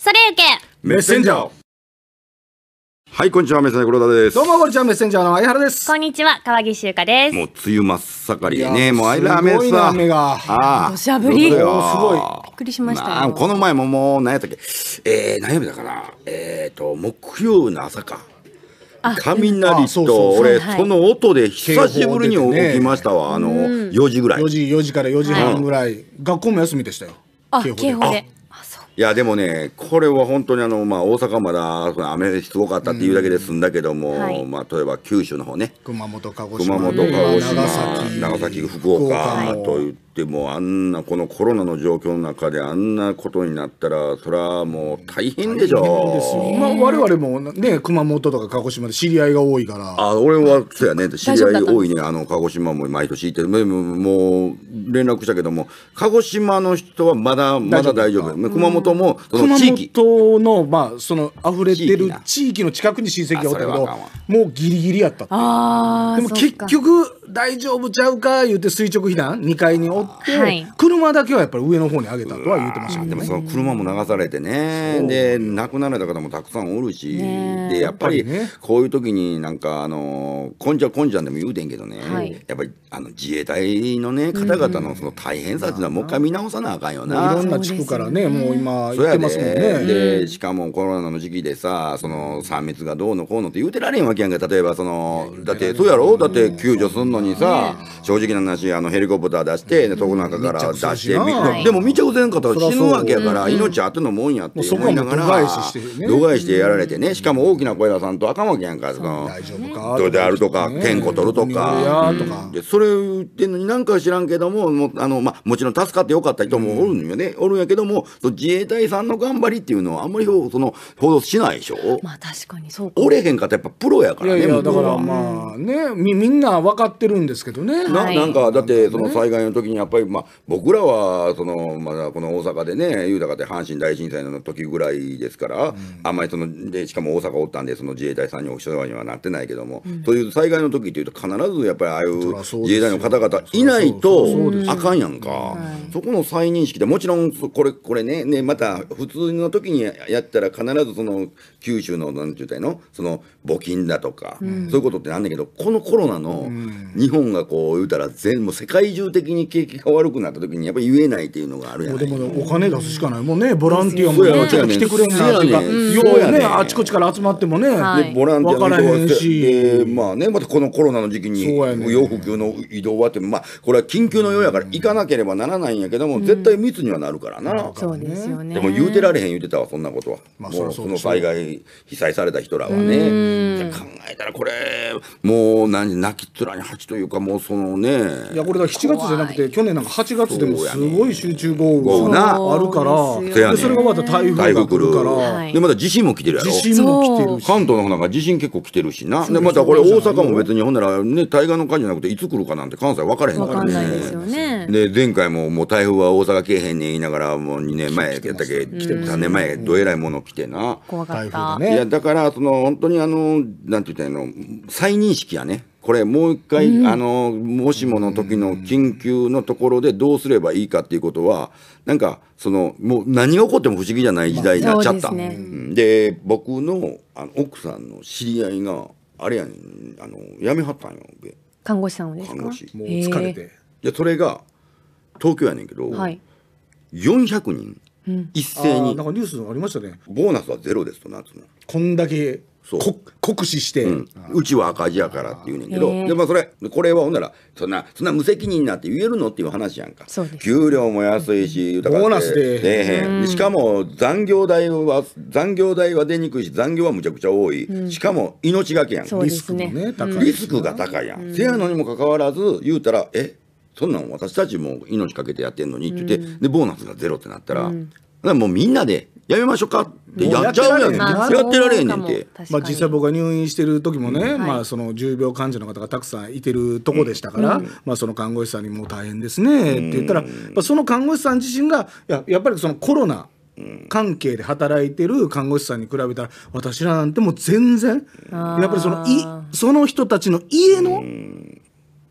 それゆけメッセンジャーはいこんにちはメッセンジャー黒田ですどうもこんにちはメッセンジャーの相原ですこんにちは川岸優香ですもう梅雨真っ盛りねもう相ラーメンさ雨がああ土砂降りすごいびっくりしました、この前ももう何やったっけえー、何曜日だかなえっ、ー、と木曜の朝か雷と俺その音で久しぶりに起きましたわ、ね、あの4時ぐらい4時4時から4時半ぐらい、はい、学校も休みでしたよ警報でいやでもね、これは本当にあの、まあ、大阪まだ雨すごかったっていうだけですんだけども、うんはい、まあ、例えば九州の方ね熊本鹿児島長崎長崎福岡といっってもうあんなこのコロナの状況の中であんなことになったらそれはもう大変でしょですよ、まあ、我々もね熊本とか鹿児島で知り合いが多いからあ俺はそうやね知り合い多いねあの鹿児島も毎年行ってもう連絡したけども鹿児島の人はまだまだ大丈夫熊本もその地域熊本のまあその溢れてる地域の近くに親戚がおったけどもうギリギリやったってでも結局大丈夫ちゃうか言って垂直避難2階におって、はい、車だけはやっぱり上の方に上げたとは言ってましたけど、ね、でもその車も流されてねで亡くなられた方もたくさんおるし、でやっぱりこういう時になんかあのこんじゃこんじゃんでも言うてんけどね、はい、やっぱりあの自衛隊のね方々のその大変さっていうのはもう一回見直さなあかんよな、いろんな地区からねもう今行ってますもんねでしかもコロナの時期でさその3密がどうのこうのって言うてられんわけやんか例えばそのだってそうやろだって救助すんののにさ、正直な話あのヘリコプター出して、ね、とこなんかから出して、はい、でも見ちゃうぜんかったら死ぬわけやから、命あってのもんやって思いながら度外視してやられてねしかも大きな声出さんとあかんけやんかその大丈どれであるとか健康取るとか,、でそれ言ってんのになんか知らんけどももあの、まあ、もちろん助かってよかった人もおるんよね、おるんやけども自衛隊さんの頑張りっていうのはあんまりその報道しないでしょまあ確かにそうか。折れへんかったやっぱプロやからね。いやいやだからまあねみみんな分かってっるんですけどね。ななんかだってその災害の時にやっぱりまあ僕らはそのまだこの大阪でね豊かで阪神大震災の時ぐらいですから、うん、あんまりそのでしかも大阪おったんでその自衛隊さんにお世話にはなってないけども、うん、そういう災害の時っていうと必ずやっぱりああいう自衛隊の方々いないとあかんやんか。そこの再認識でもちろんこれこれねねまた普通の時にやったら必ずその九州のなんていうたのその募金だとか、うん、そういうことってなんだけどこのコロナの、日本がこう言うたら全世界中的に景気が悪くなった時にやっぱり言えないっていうのがあるやんでもお金出すしかないもうねボランティアもちょっと来てくれんなっていうかようやねあちこちから集まってもね、はい、ボランティアの人しまあねまたこのコロナの時期に不要不急の移動はってまあこれは緊急のようやから行かなければならないんやけども、絶対密にはなるからな、うそうですよねでも言うてられへん言うてたわそんなことは、まあ、もうその災害被災された人らはね考えたらこれもう何泣きっ面に鉢というかもうそのねいやこれだ7月じゃなくて去年なんか8月でもすごい集中豪雨があるからそ,、れがまた台風が来るからでまた地震も来てるやろ地震も来てる関東の方なんか地震結構来てるしなでまたこれ大阪も別にほんならね対岸の感じゃなくていつ来るかなんて関西分からへんからねで前回ももう台風は大阪来えへんねん言いながらもう2年前やったっけ3年前どえらいもの来てな怖かったいやだからその本当にあのなんて言ったらいいの再認識やねこれもう一回、うん、あのもしもの時の緊急のところでどうすればいいかっていうことはなんかそのもう何が起こっても不思議じゃない時代になっちゃった。で、僕のあの奥さんの知り合いがあれやねんあの辞めはったんよ看護師さんをですか看護師もう疲れてでそれが東京やねんけど、はい、400人一斉に、なんかニュースありましたねボーナスはゼロですと夏のこんだけこ酷使して、うん、うちは赤字やからって言うねんけど、でまあそれこれはほんならそんなそんな無責任なって言えるのっていう話やんか給料も安いしボーナスでへんしかも残業代は残業代は出にくいし残業はむちゃくちゃ多い、うん、しかも命がけやん、ね、リスクもね高いリスクが高いやん、うん、せやのにもかかわらず言うたらえそんなん私たちも命かけてやってんのにって言って、でボーナスがゼロってなったら、うん、らもうみんなでやめましょうかでやっちゃうやんねやってられんねんてまあ、実際僕が入院してる時もね、うんはい、まあ、その重病患者の方がたくさんいてるとこでしたから、うん、まあ、その看護師さんにも大変ですねって言ったら、まあ、その看護師さん自身がややっぱりそのコロナ関係で働いてる看護師さんに比べたら私らなんてもう全然やっぱりそのいその人たちの家の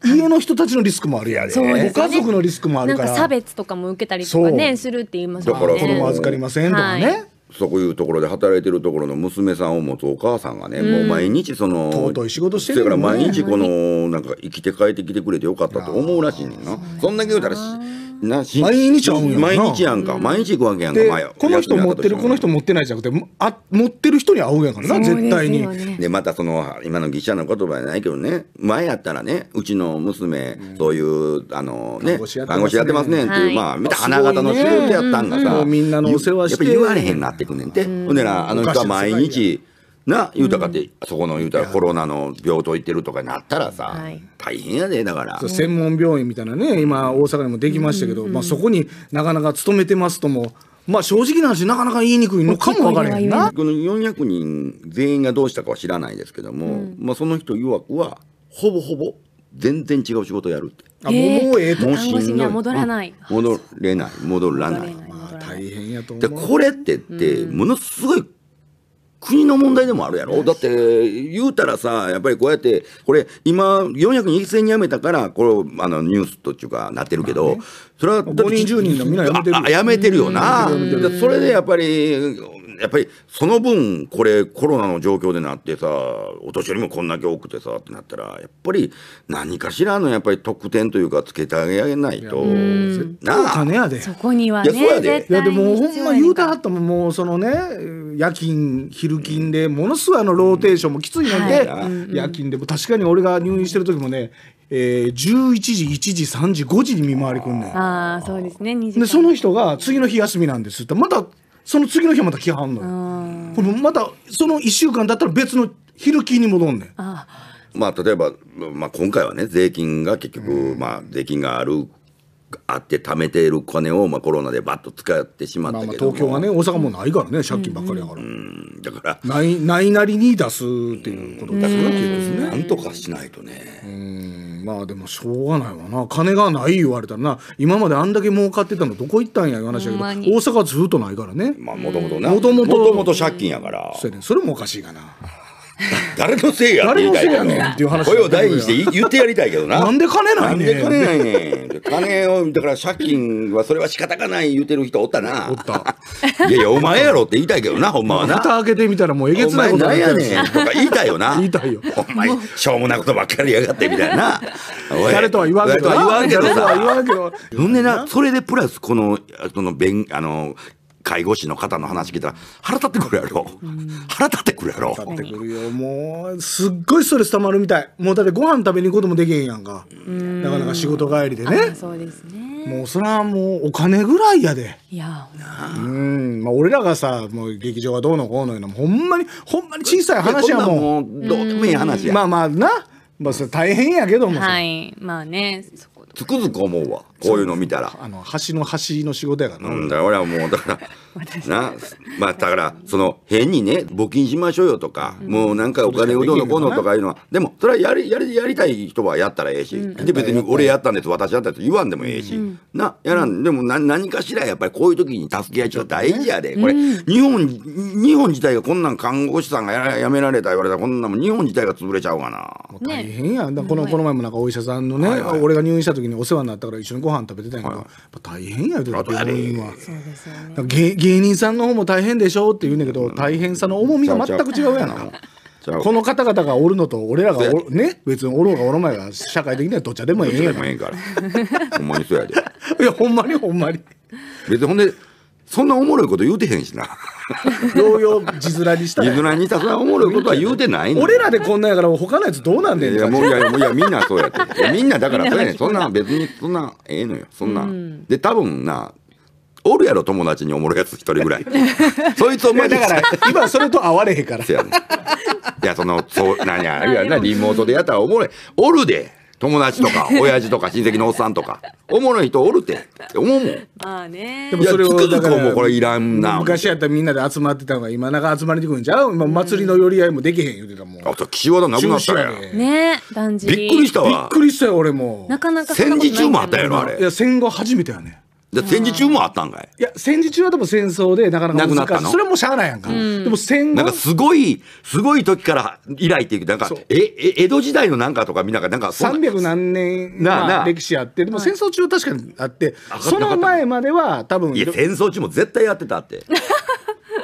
家の人たちのリスクもあるやで、ね、ご家族のリスクもあるから差別とかも受けたりとかねするって言いますもんねだから子供預かりませんとかね、はいそういうところで働いてるところの娘さんを持つお母さんがね、うんもう毎日その尊い仕事してるから毎日このなんか生きて帰ってきてくれてよかったと思うらしいねんなそんだけ言うたらし毎日会うんや毎日やんか毎日行くわけやんか前この人持ってるこの人持ってないじゃなくてあ持ってる人に会うやからな、ね、絶対にで,、またその今の記者の言葉じゃないけどね前やったらねうちの娘、うん、そういうあのね看護師やってますねっていう、はい、まあ見た花形の仕事やったんがさ、ね、みんなのお世話してやっぱ言われへんなってくんねんて、ほんでなあの人は毎日な言うたかって、そこの言うたらコロナの病棟行ってるとかなったらさ、大変やでだから専門病院みたいなね今大阪にもできましたけど、まあ、そこになかなか勤めてますともまあ正直な話なかなか言いにくいのかも分からへんなこの400人全員がどうしたかは知らないですけども、うん、まあ、その人曰くはほぼほぼ全然違う仕事やるってあ、えー、もうええと看戻らない戻れない戻らない大変やと思うでこれってって、ものすごい国の問題でもあるやろだって言うたらさやっぱりこうやってこれ今400人一斉に辞めたからこれあのニュースとっていうかなってるけど、まあねそれは5人10人のみんなやめてるやめてるよなそれでやっぱりやっぱりその分これコロナの状況でなってさお年寄りもこんだけ多くてさってなったらやっぱり何かしらのやっぱり特典というかつけてあげないとなあ金やでそこにはねいやでもほんま言うたはったももうそのね夜勤昼勤でものすごいあのローテーションもきついので、夜勤でも確かに俺が入院してる時もねえー、11時1時3時5時に見回りくんねんああそうですねでその人が次の日休みなんですってまたその次の日また来はんのこれまたその1週間だったら別の昼勤に戻んねんあまあ例えば、まあ、今回はね税金が結局、まあ税金があるあって貯めている金を、まあ、コロナでバッと使ってしまったけど東京はね大阪もないからね借金ばっかりやから、うん、だからないないなりに出すっていうことですね、うなんとかしないとね、うんまあでもしょうがないわな金がない言われたらな今まであんだけ儲かってたのどこ行ったんやいう話やけど大阪ずっとないからねまあもともとねもともと借金やからそれもおかしいかな。誰のせいやって言いたいけどっていう話声を大にして言ってやりたいけどななんで金ないねん金ないねん金をだから借金はそれは仕方がない言うてる人おったなおった いやいやお前やろって言いたいけどなほんまはな蓋開けてみたらもうえげつないことやねんとか言いたいよな言いたいよお前しょうもないことばっかりやがってみたいな 誰とは言わんけど誰とは言わんけどさほんでなそれでプラスこのその弁あの介護士の方の話聞いたら腹立ってくるやろ、う腹立ってくるやろ腹立ってくるよもうすっごいストレス溜まるみたいもうだってご飯食べに行くこともできへんやんかなかなか仕事帰りでねそうですねもうそれはもうお金ぐらいやでいやうんまあ俺らがさもう劇場がどうのこうのいうのもほんまにほんまに小さい話やもんもうどうでもいい話やまあまあなまあそれ大変やけどもはいまあねつくづく思うわこういうの見たらあの橋の橋の仕事やから、うんだ俺はもうだからなまあだからその変にね募金しましょうよとか、もうなんかお金をどうのこうのとかいうのはでもそれはやりやりやりたい人はやったらええし、で別に俺やったんです私やったんです言わんでもええし、なやらんでもな何かしらやっぱりこういう時に助け合いちょっと大事やでこれ、日本日本自体がこんなん看護師さんがややめられた言われたらこんなもん日本自体が潰れちゃうかな、大変やこのこの前もなんかお医者さんのね、俺が入院した時にお世話になったから一緒にご飯食べてたんやけど、はい、大変や言うてた病院は、ね、芸人さんの方も大変でしょって言うんだけど、大変さの重みが全く違うやな。この方々がおるのと俺らがおるね別におろうがおろまいが社会的にはどっちでもええやん。ほんまにそうやで。いやほんまにほんまに。別にほんでそんなおもろいこと言うてへんしな。ようよう字面にしたら。字面にしたなおもろいことは言うてないね俺らでこんなんやから他のやつどうなんねんいやもういやもういやみんなそうやってみんなだからそうやねんそんな別にそんなええのよそんなん、で多分なおるやろ友達におもろいやつ一人ぐらい そいつおい前やだから今それと会われへんからいやそのそうなんやいやなリモートでやったらおもろいおるで友達とか、親父とか、親戚のおっさんとか、おもろい人おるて、って思うもん。まあね。でもそれを、だかくもこれいらんな。昔やったらみんなで集まってたのが、今なんか集まりにくるんちゃう今祭りの寄り合いもできへん言うてたもん。あ、そう、岸和田なくなったやん。ねだんじびっくりしたわ。びっくりしたよ、俺も。なかなか戦時中もあったやろ、あれ。いや、戦後初めてやね。戦時中もあったんかいいや戦時中はでも戦争でなかなか難しいなくなったのそれはもうしゃあないやんか、でも戦後なんかすごいすごい時から以来っていうなんかええ江戸時代のなんかとかみんながなんかそん300何年なあなあ歴史あってでも戦争中は確かにあってその前までは多分いや戦争中も絶対やってたって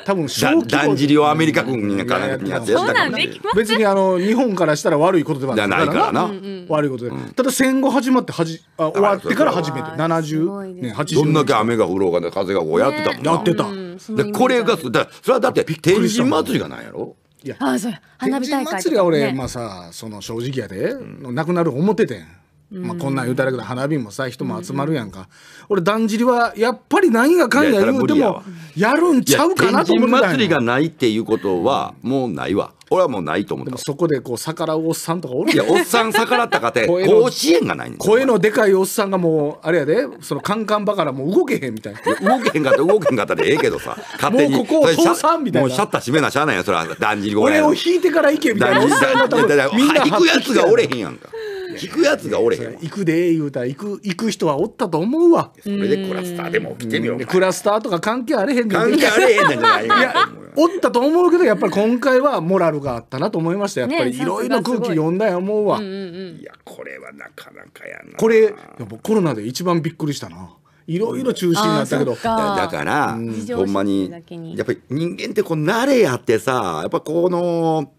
多分小規だんじりをアメリカ軍にからやってやったから別にあの日本からしたら悪いことではないからな悪いことで、ただ戦後始まってはじあ終わってから初めて70年80年どんだけ雨が降ろうが、ね、風がこうやってたもんな、やってた、でこれがだそれはだって天神祭りがなんやろいやああそれ花火大会、ね、祭りは俺、まあさその正直やで、うん、なくなる思っててんまあ、こんなん言うたらけど花火もさ人も集まるやんか、俺だんじりはやっぱり何がかんや言うてもやるんちゃうかなと思ってん祭りがないっていうことはもうないわ俺はもうないと思ったそこでこう逆らうおっさんとかおるいやおっさん逆らったかて甲子園がないん声のでかいおっさんがもうあれやでそのカンカンバからもう動けへんみたいな動けへんかった動けへんかったでええけどさ 勝手にもうここを通さみたいなもうシャッター閉めなしゃあないやそれはだんじり俺を引いてから行けみたいなみ んな行くやつがおれへんやんか聞くやつがおれへん行くで言うたら行く行く人はおったと思うわそれでクラスターでも起きてみようクラスターとか関係あれへんねん関係あれへんねんゃないやおったと思うけどやっぱり今回はモラルがあったなと思いましたやっぱりいろいろ空気読んだや思うわ、いやこれはなかなかやなこれやっぱコロナで一番びっくりしたないろいろ中心になったけどだからほんまにやっぱり人間ってこう慣れやってさやっぱこの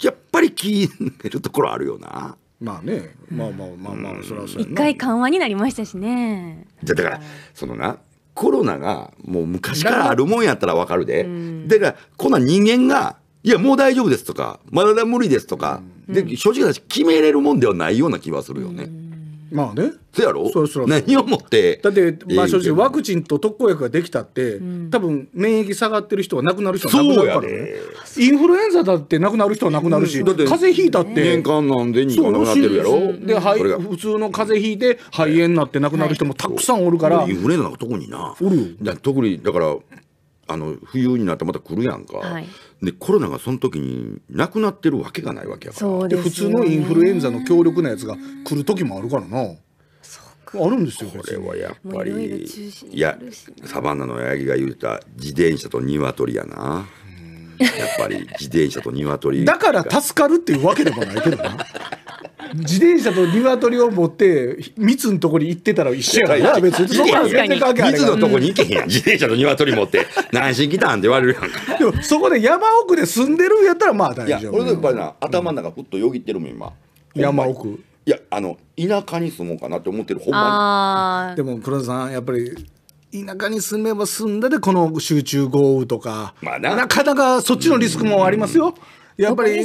やっぱり気になるところあるよなまあね、まあまあまあまあ、それはそれ。一回緩和になりましたしねじゃだからそのなコロナがもう昔からあるもんやったらわかるで、だからこんな人間がいやもう大丈夫ですとかまだ無理ですとか、で正直な話決めれるもんではないような気はするよね、まあねそやろそうそう何をもってだってまあ正直ワクチンと特効薬ができたって、多分免疫下がってる人は亡くなる人は亡くなるからね、ね、インフルエンザだって亡くなる人は亡くなるし、うん、風邪ひいたって年間なんで2個亡くなってるやろで、うん、普通の風邪ひいて肺炎になって亡くなる人もたくさんおるから、インフルエンザのとこになおるだ特にだからあの冬になったらまた来るやんか、はい、でコロナがその時になくなってるわけがないわけやから、ね、普通のインフルエンザの強力なやつが来る時もあるからな。あるんですよこれはやっぱりいやサバンナの八木が言うた自転車と鶏やなやっぱり自転車と鶏だから助かるっていうわけでもないけどな 自転車と鶏を持って密のとこに行ってたら一緒やから別にそこ全然関係ないのとこに行けへんやん自転車と鶏持って何しに来たんって言われるやんか でもそこで山奥で住んでるんやったらまあ大丈夫俺のやっぱりな頭の中ふっとよぎってるもん今山奥いやあの田舎に住もうかなって思ってるほんまにでも黒田さんやっぱり田舎に住めば住んだでこの集中豪雨とか、まあな、なかなかそっちのリスクもありますよ、うんうんやっぱり、ね、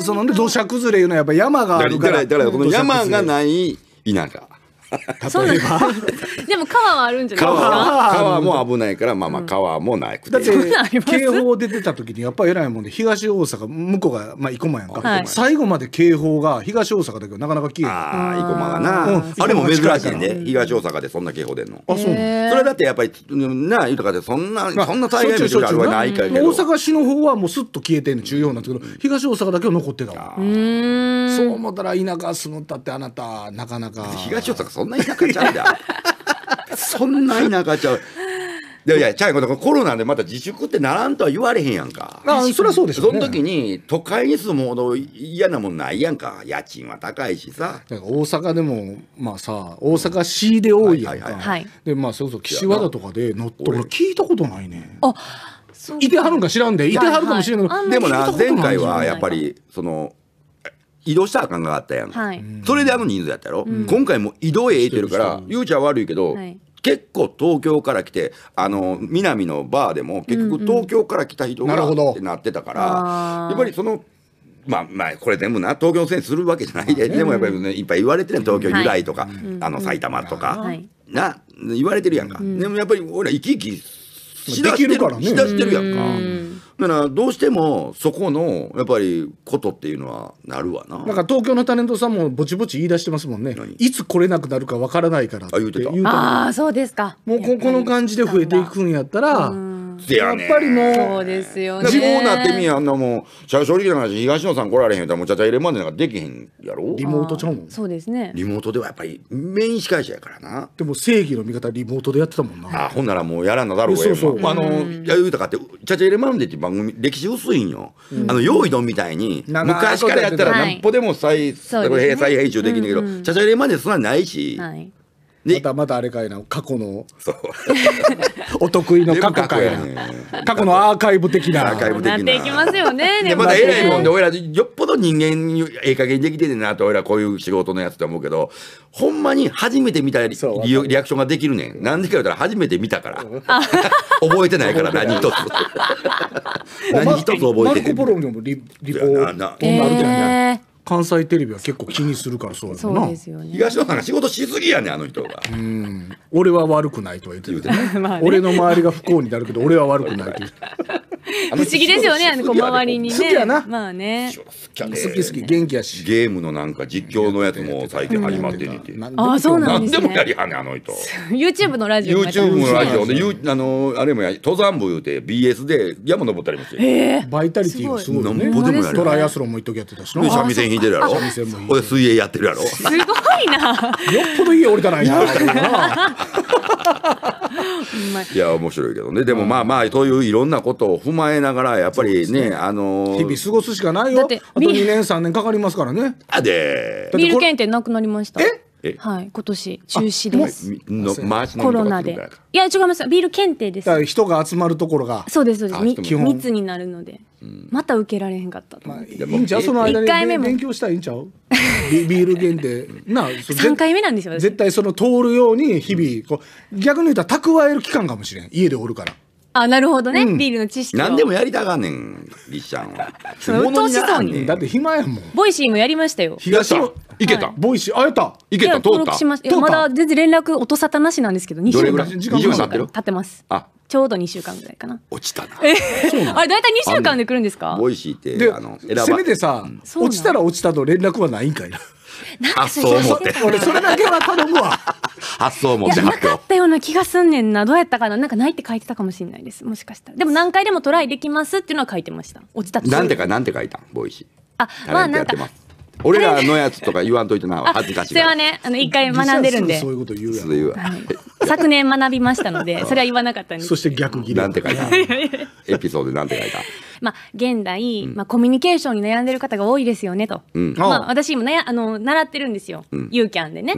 そのね土砂崩れいうのはやっぱ山があるからこの山がない田舎例えば でも川はあるんじゃないですか川も危ないからまあまあ川もないくて、うん、だって警報で出た時にやっぱ偉いもんで東大阪向こうがまあ生駒やんか、はい、最後まで警報が東大阪だけどなかなか消えああ生駒がな、うん、あれも珍しいね東大阪でそんな警報出んのあそうそれだってやっぱりな豊かでそんな、そんな災害のあるわないかけど、うん、大阪市の方はもうすっと消えてんの中央なんですけど東大阪だけは残ってたわそう思ったら田舎住むったってあなたなかなか東大阪そんんな田舎ちゃうだそんな田舎ちゃういやいや、ちゃいことコロナでまた自粛ってならんとは言われへんやんか。あそりゃそうでしょ、ね、その時に、都会に住むほど嫌なもんないやんか。家賃は高いしさ。大阪でも、まあさ、大阪市で多いやんか。で、まあ、そうそう、岸和田とかで乗って、俺聞いたことないね。あいてはるんか知らんで、いてはるかもしれない。でもな、前回はやっぱり、その、移動したらあかんかったやん、はい、それであの人数やったやろ、うん、今回も移動へ行ってるからゆうちゃん悪いけど、はい結構東京から来てあの南のバーでも結局東京から来た人がってなってたから、うんうん、やっぱりそのまあまあこれ全部な東京戦するわけじゃないで、でもやっぱり、ね、いっぱい言われてる東京由来とか、はい、あの埼玉とか、な言われてるやんか、うん、でもやっぱり俺ら生き生きしだしてる,、しだしてるやんか。だからどうしてもそこのやっぱりことっていうのはなるわななんか東京のタレントさんもぼちぼち言い出してますもんねいつ来れなくなるかわからないからって言うてああそうですかもうここの感じで増えていくんやったら、うやねやっぱりもうそうですよねでも、なってみやあんなもう正直な話東野さん来られへんやったらもうちゃちゃ入れまでなんかできへんやろリモートちゃうもんそうですねリモートではやっぱりメイン司会者やからなでも正義の味方リモートでやってたもんなあほんならもうやらんなだろうがそうそう、まあ、あの弥生かって「ちゃちゃ入れまんで」って番組歴史薄いんよ、うん、あの用意どんみたいに昔からやったら何歩でも再、はい、閉編集できんねんけど、ちゃちゃ入れまんでんないし、はいまたまたあれかいな過去の お得意の過去かいな過去のアーカイブ的なアーカイブ的なっていきますよねでまだ偉いもんで俺らよっぽど人間ええ加減できてるなと俺らこういう仕事のやつと思うけどほんまに初めて見たリリアクションができるねんなんでか言うたら初めて見たから覚えてないから何一つ 何一つ覚えてないマルコ・ポロリもリリポートになるじゃん関西テレビは結構気にするからそうやなですね東野さんが仕事しすぎやねあの人が俺は悪くないとは言ってる、俺の周りが不幸になるけど俺は悪くないと言って不思議ですよね、あのこう周りに好きねや。なまあね。好き好き元気やしゲームのなんか実況のやつも最近始まっててて。ああ、そうななんんででもやりはんねあの人。YouTube のラジオもやってます YouTube のラジオで、ゆあのあれもや登山部言うて BS で山登ったりもして。え。バイタリティがすごいよんぼでもやるトライアスロンも一時やってたしな三味線弾いてるやろ。線も弾水泳やってるやろ。すごいな。よっぽどい家俺じゃないないや面白いけどねでもまあまあといういろんなことを踏まえながらやっぱりねあのー、日々過ごすしかないよあと2年3年かかりますからねあでビール検定なくなりましたえはい、今年中止です。のコロナで。いや、違います。ビール検定です。人が集まるところが。そうです、そうです。基本密になるので。また受けられへんかったまあ、いいじゃその間に回目も勉強したらいいんちゃうビール検定。なあ、回目なんですよ。絶対その通るように日々、こう逆に言うたら蓄える期間かもしれん。家でおるから。あ、なるほどね。ビールの知識を。何でもやりたがんねん、りっちゃんは。のおなさんねんだって暇やもん。ボイシーもやりましたよ。東野、いけた。ボイシー、あやった。いけた、通った。まだ全然連絡音沙汰なしなんですけど、2週間。週間経ってます。あ、ちょうど2週間ぐらいかな。落ちたな。えあれ、大体2週間で来るんですかボイシーって、あの、選ばせめてさ、落ちたら落ちたと連絡はないんかいな。発想をって。俺、それだけは頼むわ。発想を持ってなかったような気がすんねんな。どうやったかななんかないって書いてたかもしれないです。もしかしたら。でも何回でもトライできますっていうのは書いてました。落ちたなんてか、なんて書いたボイシー。あ、まあなんか。俺らのやつとか言わんといてな、恥ずかしい。それはね、あの、一回学んでるんで。そういうこと言うやん。はい、昨年学びましたので、それは言わなかったんです。そして逆ギレ。なんて書いた エピソードなんて書いたまあ、現代、うん、まあ、コミュニケーションに悩んでる方が多いですよねと、うん、まあ、私今あの習ってるんですよ、ユーキャンでね、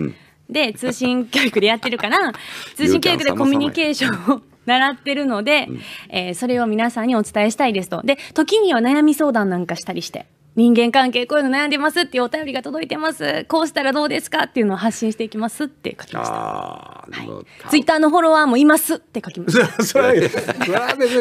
で通信教育でやってるから 通信教育でコミュニケーションを 習ってるので、うん、えー、それを皆さんにお伝えしたいですとで時には悩み相談なんかしたりして人間関係こういうの悩んでますっていうお便りが届いてますこうしたらどうですかっていうのを発信していきますって書きました、ツイッターのフォロワーもいますって書きました それ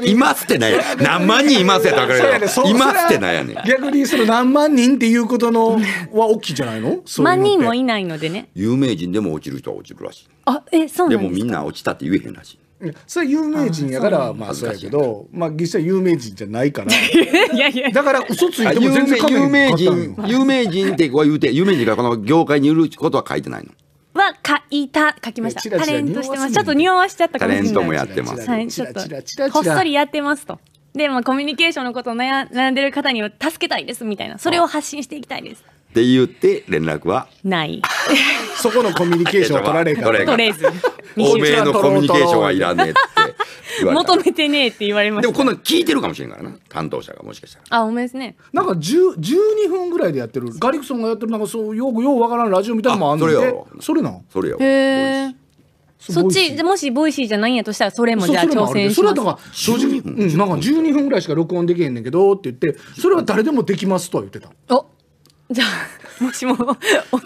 いますってない何万人いますやったらいますってなんやね逆にその何万人っていうことの は大きいじゃないの万人もいないのでね有名人でも落ちる人は落ちるらしいあえそうなんですかでもみんな落ちたって言えへんらしいそれは有名人やからまあそうやけどまあ実際有名人じゃないから いやいやだから嘘ついても全然有名人有名人ってこう言うて有名人がこの業界にいることは書いてないのは書いた書きましたタレントしてますちょっと匂わしちゃったかもしれないタレントもやってますはいちょっとこっそりやってますとでまあコミュニケーションのことを悩んでる方には助けたいですみたいなそれを発信していきたいですって言って連絡はない そこのコミュニケーション取られんから取れず欧米のコミュニケーションはいらねえって求めてねえって言われましたでもこんなの聞いてるかもしれんからな担当者がもしかしたらあおめですねなんか12分ぐらいでやってるガリクソンがやってるなんかそうよくようわからんラジオみたいなのもあんのそれよそれなそれよへえそっちもしボイシーじゃないんやとしたらそれもじゃあ挑戦しそれはだから正直、うん、なんか12分ぐらいしか録音できへんねんけどって言ってそれは誰でもできますとは言ってたあじゃあ もしも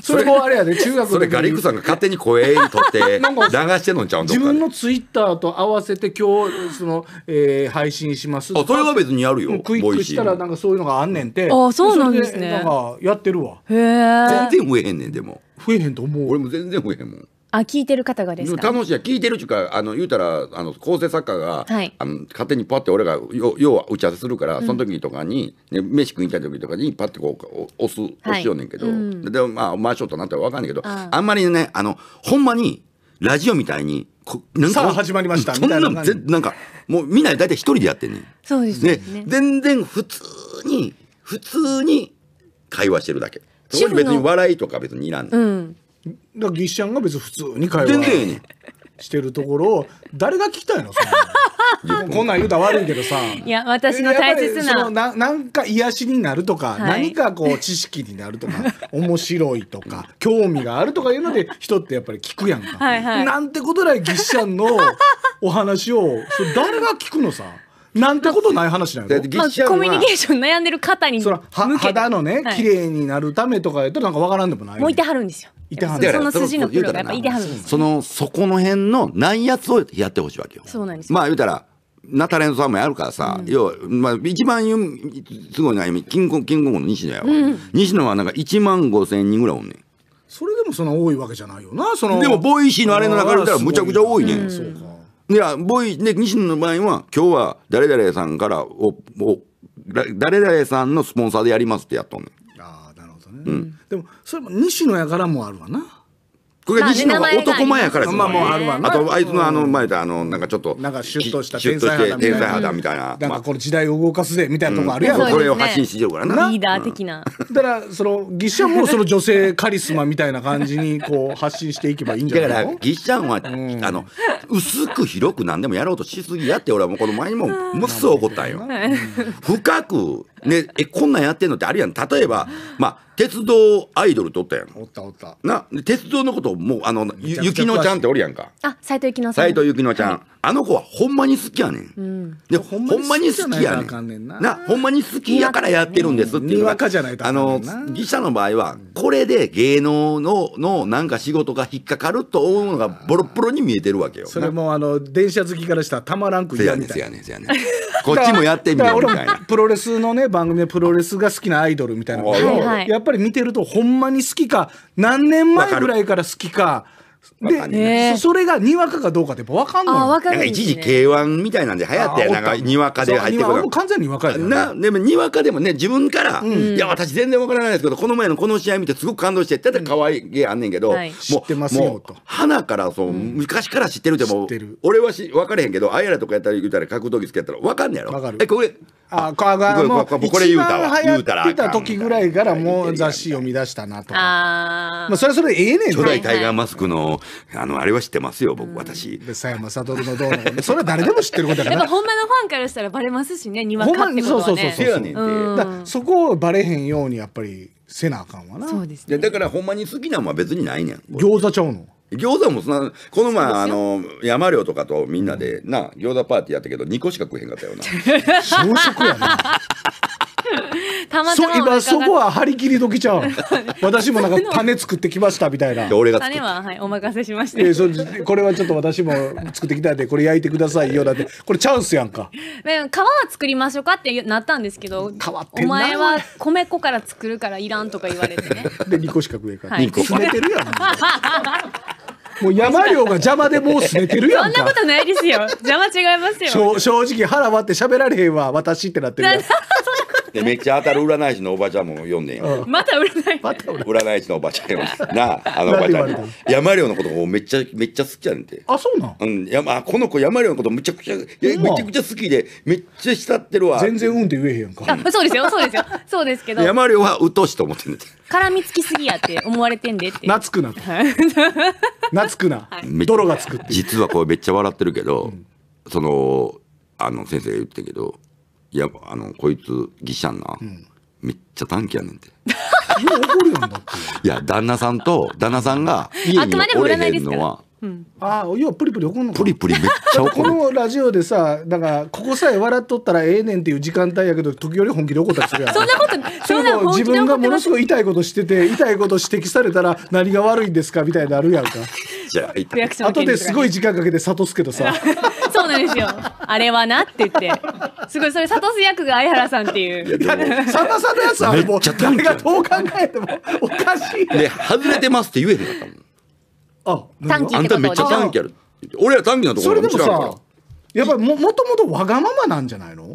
それもあれやで、ね、中学それガリックさんが勝手に声にとって流してのちゃうん自分のツイッターと合わせて今日その、えー、配信しますあそれは別にやるよクイックしたらなんかそういうのがあんねんてあそうなんですねなんかやってるわへえ全然増えへんねんでも増えへんと思う俺も全然増えへんもんあ聞いてる方がですか楽しい聞いてるっていうかあの言うたらあの構成作家が、はい、あの勝手にパッて俺がよ要は打ち合わせするから、うん、その時とかに、ね、飯食いたい時とかにパッてこう押す、押しようねんけど、うん、でまあマーショットなんて分かんないけどあんまりねあのほんまにラジオみたいにこなんか始まりましたみたいな感じなんかもうみんな大体一人でやってんねんそうですねね全然普通に普通に会話してるだけそこに別に笑いとか別にいらんね、うんだからギシャンが別に普通に会え話してるところを誰が聞きたいのそのこんなん言うたら悪いけどさいや私の大切なやそのななんか癒しになるとか、はい何かこう知識になるとか 面白いとか興味があるとかいうので人ってやっぱり聞くやんか、はいはいなんてことないギッシャンのお話をそれ誰が聞くのさなんてことない話なんだよまあ、コミュニケーション悩んでる方に向けて肌のね、はい綺麗になるためとかやったらなんかわからんでもないねいてはるんですよいてはその筋のプロがやっぱいてはるんです、ね、そのそこの辺の内圧をやってほしいわけよそうなんですまあ言うたらナタレントさんもやるからさ、うん、要は、まあ、一番すごいな、は、キングキングの西野やわ、うん、西野はなんか1万5千人ぐらいおんねん。それでもそんな多いわけじゃないよな、その。でも、ボイシーのあれの中でたら、むちゃくちゃ多いねん。そうか。いや、ボイ、で、西野の場合は、今日は誰々さんからお、お、誰々さんのスポンサーでやりますってやっとんねん。うん、でもそれも西野やからもあるわな。これが西野が男前やからですもん、まあ、あるわあとあいつのあの前であのなんかちょっとなんかシュッとした天才肌みたいな肌みたいな、なんかこの時代を動かすぜみたいなとこあるやろ、うん、これを発信してるからなリーダー的な、だからそのギシャンもその女性カリスマみたいな感じにこう発信していけばいいんじゃないだからギシャンは、あの薄く広く何でもやろうとしすぎやって俺はもうこの前にもむっそ怒ったんよ深くね、え、こんなんやってんのってあるやん。例えば、まあ、鉄道アイドルとったやん。おったおった。な、鉄道のこともう、あの、ゆきのちゃんっておるやんか。あ、斎藤ゆきのさん。斎藤ゆきのちゃん、はい。あの子はほんまに好きやねん。うん、で、ほんまに好きやねん。な、ほんまに好きやからやってるんですっていうのが、あの、技者の場合は、これで芸能の、の、なんか仕事が引っかかると思うのがボロボロに見えてるわけよ。それも、あの、電車好きからしたらたまらんく嫌みいやねん、せやねん、せやねん。こっちもやってみようみたいな。プロレスのね、番組でプロレスが好きなアイドルみたいなを、やっぱり見てるとほんまに好きか何年前ぐらいから好きか。で、それがにわかかどうかってやっぱ分かんない。なんか一時 K1 みたいなんで流行ったやなんかにわかで入って完全にわかやな、でもにわかでもね、自分から、いや、私全然分からないですけど、この前のこの試合見てすごく感動して、って可愛いげあんねんけど、もう、よと花からそう、昔から知ってるってもう、俺はし分かれへんけど、あやらとかやったら言うたら格闘技好きやったら分かんねやろ。分かる。え、これ、あ、これ、もう、これ言うたわ。言うたら。言うた時ぐらいからもう雑誌読み出したなとか。まあ、それはそれええねん初代タイガーマスクの、あの、あれは知ってますよ、僕、私。佐山悟のどうの、それは誰でも知ってることだから。やっぱ本場のファンからしたらバレますしね、にかってことそうそうそうそう。うん、そこをバレへんようにやっぱりせなあかんわな。そうです、ね、だからほんまに好きなもんは別にないねん。餃子ちゃうの餃子もそんな、この前、あの、山寮とかとみんなで、な、餃子パーティーやったけど、2個しか食えへんかったよな。小食やな。たまたま今そこは張り切り時ちゃう 私もなんか種作ってきましたみたいな俺が種は、はい、お任せしました、えー、これはちょっと私も作ってきたんでこれ焼いてくださいよだってこれチャンスやんか皮は作りましょうかってなったんですけどお前は米粉から作るからいらんとか言われてね で2個しか食えから、はい、2個詰めてるやんもう山量が邪魔でもうすねてるやんそんなことないですよ。邪魔違いますよ。正直腹割って喋られへんわ、私ってなってるやん。そんなこでめっちゃ当たる占い師のおばちゃんも読んでんや、また占いまた 占い師のおばちゃんよ なああのおばちゃん山寮のことめっちゃめっちゃ好きやゃんてあそうなん、うん、やまこの子山寮のことめちゃくちゃ、めちゃくちゃ好きでめっちゃ慕ってるわ全然うんって言えへんんか、あそうですよそうですよそうですけど山寮はうとしと思ってんねん絡みつきすぎやって思われてんでって懐くな懐くな、泥がつくって実はこれめっちゃ笑ってるけど、そのあの先生が言ってたけどっぱあのこいつ技者な、うん、めっちゃ短気やねんて。いや旦那さんと旦那さんが家におれへんのは。うん、ああ要はプリプリ怒るのプリプリめっちゃ怒るこのラジオでさだからここさえ笑っとったらええねんっていう時間帯やけど時折本気で怒ったりするやんそんなことそんな自分がものすごい痛いことしてて痛いこと指摘されたら何が悪いんですかみたいなあるやんか じゃあ後ですごい時間かけて諭すけどさ なんですよ。あれはなって言って。すごい、それ、サトス役が相原さんっていう。いや、でさんのやつはもう、誰がどう考えてもおかしい。で、外れてますって言えへんかったもん。あ、短期あんためっちゃ短期ある。俺ら短期のところも知らんから。やっぱりも、もともとわがままなんじゃないの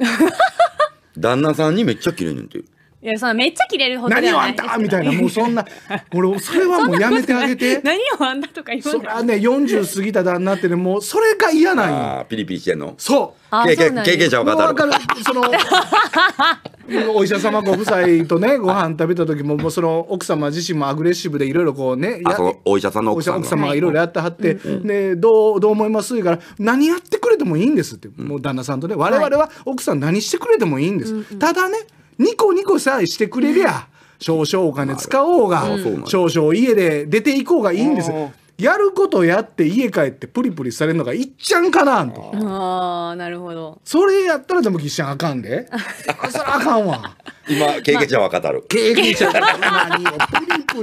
旦那さんにめっちゃ綺麗にって。いう。いやそのめっちゃ切れるほど何をあんたみたいなもうそんな俺それはもうやめてあげて何をあんたとか言わそれはね40過ぎた旦那ってねもうそれが嫌なんよピリピリしてんのそう経験経験者は語るその お医者様ご夫妻とねご飯食べた時ももうその奥様自身もアグレッシブでいろいろこうねお医者さんの奥様がいろいろやってはって、はい、でどうどう思いますから何やってくれてもいいんですって、うん、もう旦那さんとね我々は奥さん何してくれてもいいんです、はい、ただね、ニコニコさえしてくれりゃ、少々お金使おうが、少々家で出ていこうがいいんです。やることやって家帰ってプリプリされるのがいっちゃんかなんと。ああ、なるほど。それやったらでもぎっしゃんあかんで。そらあかんわ。今、経験者は語る。経験者何 を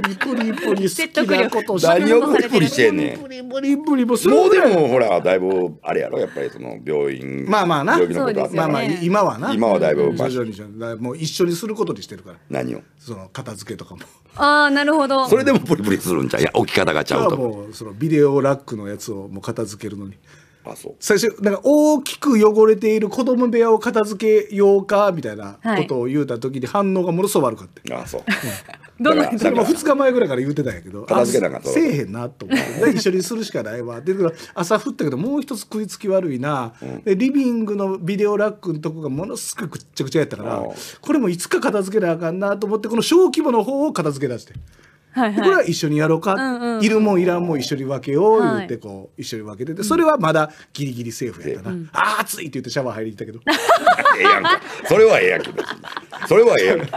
プリプリプリプリ好きなことして何をプリプリしてんねん。プリプリプリもうでもほら、だいぶあれやろ、やっぱりその病院。まあまあな。病気のことあまあまあ、今はな。今はだいぶ。徐々に徐々に。もう一緒にすることにしてるから。何をその片付けとかも。ああ、なるほど。それでもプリプリするんじゃいや、置き方がちゃうと。もうそのビデオラックのやつをもう片付けるのに。あそう最初なんか大きく汚れている子供部屋を片付けようかみたいなことを言うた時に反応がものすごく悪かった、あそう、どんなそれも2日前ぐらいから言うてたんやけど片付けなかったせえへんなと思って一緒にするしかないわで朝降ったけどもう一つ食いつき悪いな、うん、でリビングのビデオラックのとこがものすごくぐっちゃぐちゃやったからこれもいつか片付けなあかんなと思ってこの小規模の方を片付け出して。はいはい、これは一緒にやろうか、うんうんいるもんいらんもん一緒に分けよう言ってこう一緒に分けててそれはまだギリギリセーフやったな、うん、あー暑いって言ってシャワー入りに行ったけどええやんかそれはええやんけそれはええやんけ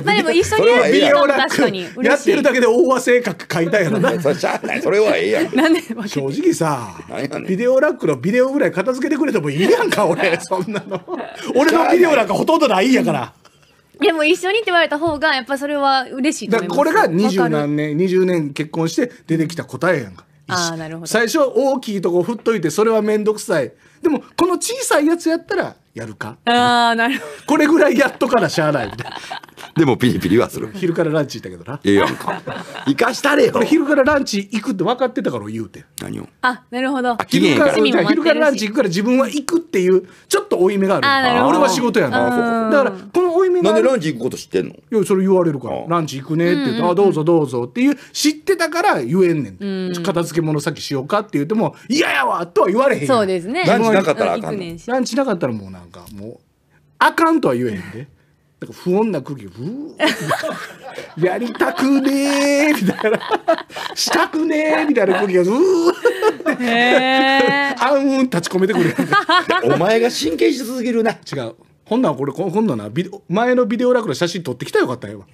まあでも一緒にやっるのも確かにやってるだけで大和性格買いたやろなそしゃないそれはええやんなんで正直さ、ね、ビデオラックのビデオぐらい片付けてくれてもいいやんか俺 そんなの俺のビデオなんかほとんどないやから でも一緒にって言われた方がやっぱそれは嬉しいとだ思いからこれが二十何年二十年結婚して出てきた答えやんかあーなるほど最初大きいとこ振っといてそれは面倒くさいでもこの小さいやつやったらやるかああなるほどこれぐらいやっとからしゃあないみたいな でもピリピリはする。昼からランチ行ったけどな。えやんか。かしたれよ。俺昼からランチ行くって分かってたから言うて。何を。あ、なるほど。昼から。か昼からランチ行くから自分は行くっていうちょっと負い目がある。あなるほど俺は仕事やな。だからこの負い目がなんでランチ行くこと知ってんのいやそれ言われるからランチ行くねって言うて、あどうぞどうぞっていう知ってたから言えんねん、片付け物先しようかって言っても嫌やわとは言われへんんそうですね。ランチなかったらあかんんねんランチなかったらもうなんかもうあかんとは言えへんでなんか不穏な空気ふう やりたくねえみたいなしたくねえみたいな空気がふあうん立ち込めてくるお前が神経質すぎるな違うほんならこれ今んなビデ前のビデオラクの写真撮ってきたよかったよ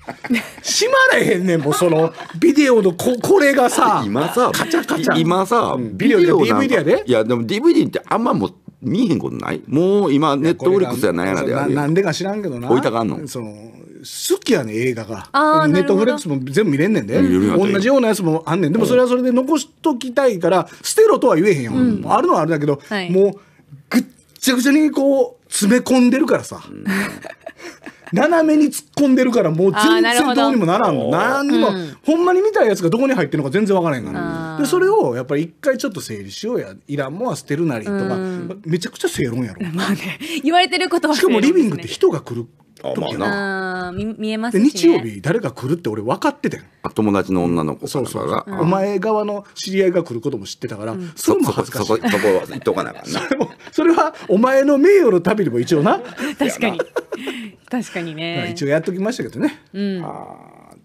閉まれへんねんもうそのビデオのここれがさ今さカチャカチャ今さ、うん、ビデオで DVD やでいやでも DVD ってあんま持って見えへんことないもう今ネットフリックスやないやでるなんでか知らんけどな置いたかんのその好きやね映画がネットフリックスも全部見れんねんで同じようなやつもあんねんでもそれはそれで残しときたいから捨てろとは言えへんよ、うん、あるのはあるだけど、はい、もうぐっちゃぐちゃにこう詰め込んでるからさ、うん斜めに突っ込んでるからもう全然どうにもならんの何にも、うん、ほんまに見たいやつがどこに入ってるのか全然分からへんから、でそれをやっぱり一回ちょっと整理しようやいらんもんは捨てるなりとか、めちゃくちゃ正論やろ、まあね、言われてることは、しかもリビングって人が来る時まあ、見えますね日曜日誰が来るって俺分かっててん友達の女の子そうそうう、お前側の知り合いが来ることも知ってたから、うん、それも恥ずかしいそこそこ言っとかなかんな それはお前の名誉のためにも一応な 確かに確かにね一応やっときましたけどね、うん、あ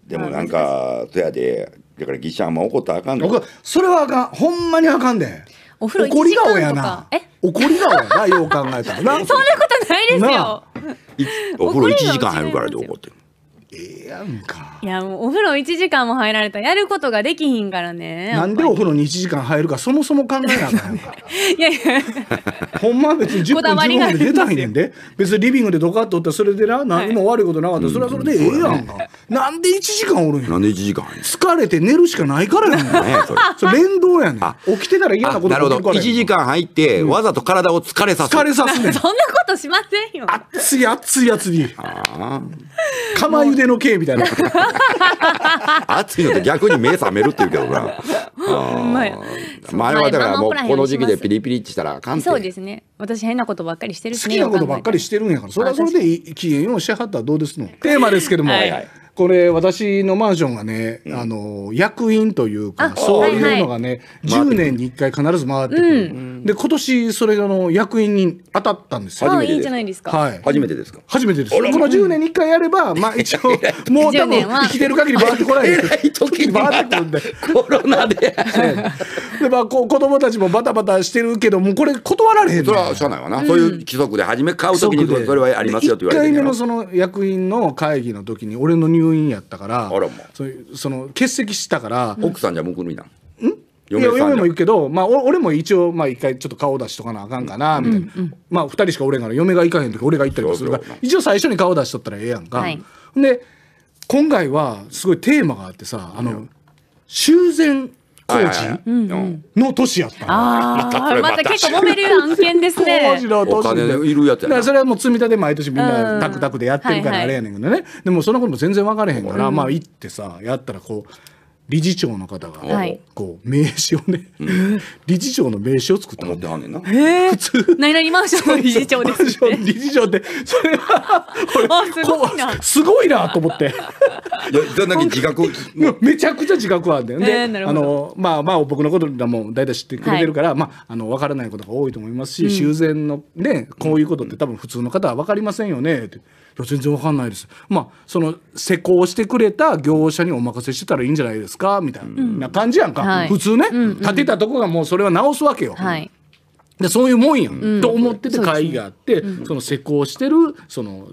でもなんかそやでだから技者あんま怒ったらあかんのそれはあかんほんまにあかんで、ね、お風呂怒り顔やな。怒り顔やな、よう考えたらな。そんなことないですよ。お風呂1時間入るからで怒ってる。ええやんかいやもうお風呂1時間も入られたらやることができひんからねなんでお風呂に1時間入るかそもそも考えなあかんやんか いやいやほんまは別に10分15分で出たいねんで別にリビングでドカッとおったらそれでな何も悪いことなかったら、それはそれでええやんか、なんで1時間おるんやなんで1時間疲れて寝るしかないからやんか。それ面倒連動やねん起きてたら嫌なことなるほど1時間入って、わざと体を疲れさせる疲れさね そんなことしませんよ熱い熱いやつに釜茹で腕の刑みたいな暑 いのって逆に目覚めるっていうけどな前はだからもうこの時期でピリピリってしたらあかんそうですね私変なことばっかりしてるし、ね、好きなことばっかりしてるんやからそれはそれで機嫌をしはったらどうですのテーマですけども、はいはいこれ私のマンションがね、あの役員というかそういうのがね、は10年に1回必ず回ってくる、で今年それの役員に当たったんですよ初めてですか、はい、初めてですか初めてですこの10年に1回やれば まあ一応もう多分生きてる限り回ってこないです偉い時に 回ってくるんでコロナで、でまあこ子供たちもバタバタしてるけどもうこれ断られへんそれはしゃないわな、そういう規則で初め買う時にそれはありますよって言われて1回目のその役員の会議の時に俺の入入院やったからあらまそその欠席したから、奥さんじゃむくみなんいや嫁さ嫁んじも言うけど、まあ、お俺も一応まあ一回ちょっと顔出しとかなあかんかなみたいな、まあ2人しかおれんから嫁が行かへん時俺が行ったりもするから一応最初に顔出しとったらええやんか、はいで今回はすごいテーマがあってさあの修繕工事の年やったああ また結構揉める案件ですね工事の年でいるやつやそれはもう積み立て毎年みんなタクタクでやってるからあれやねんけどねでもそんなことも全然分からへんからまあ行ってさやったらこう理事長の方がこう名刺をね、理事長の名刺を作ったのってはねんな普通何々マンションの理事長です理事長ってそれはすごいなと思ってじゃなき自覚 めちゃくちゃ自覚はあるんだよね、えー、あのまあまあ僕のことだも大体知ってくれてるから、はい、まああの分からないことが多いと思いますし、うん、修繕のねこういうことって多分普通の方は分かりませんよねって。いや全然わかんないです。まあその施工してくれた業者にお任せしてたらいいんじゃないですかみたいな感じやんか、うん普通ね、う建てたとこがもうそれは直すわけよ。はいでそういうもんやん、うん、と思ってて会議があってそ,、の施工してるその、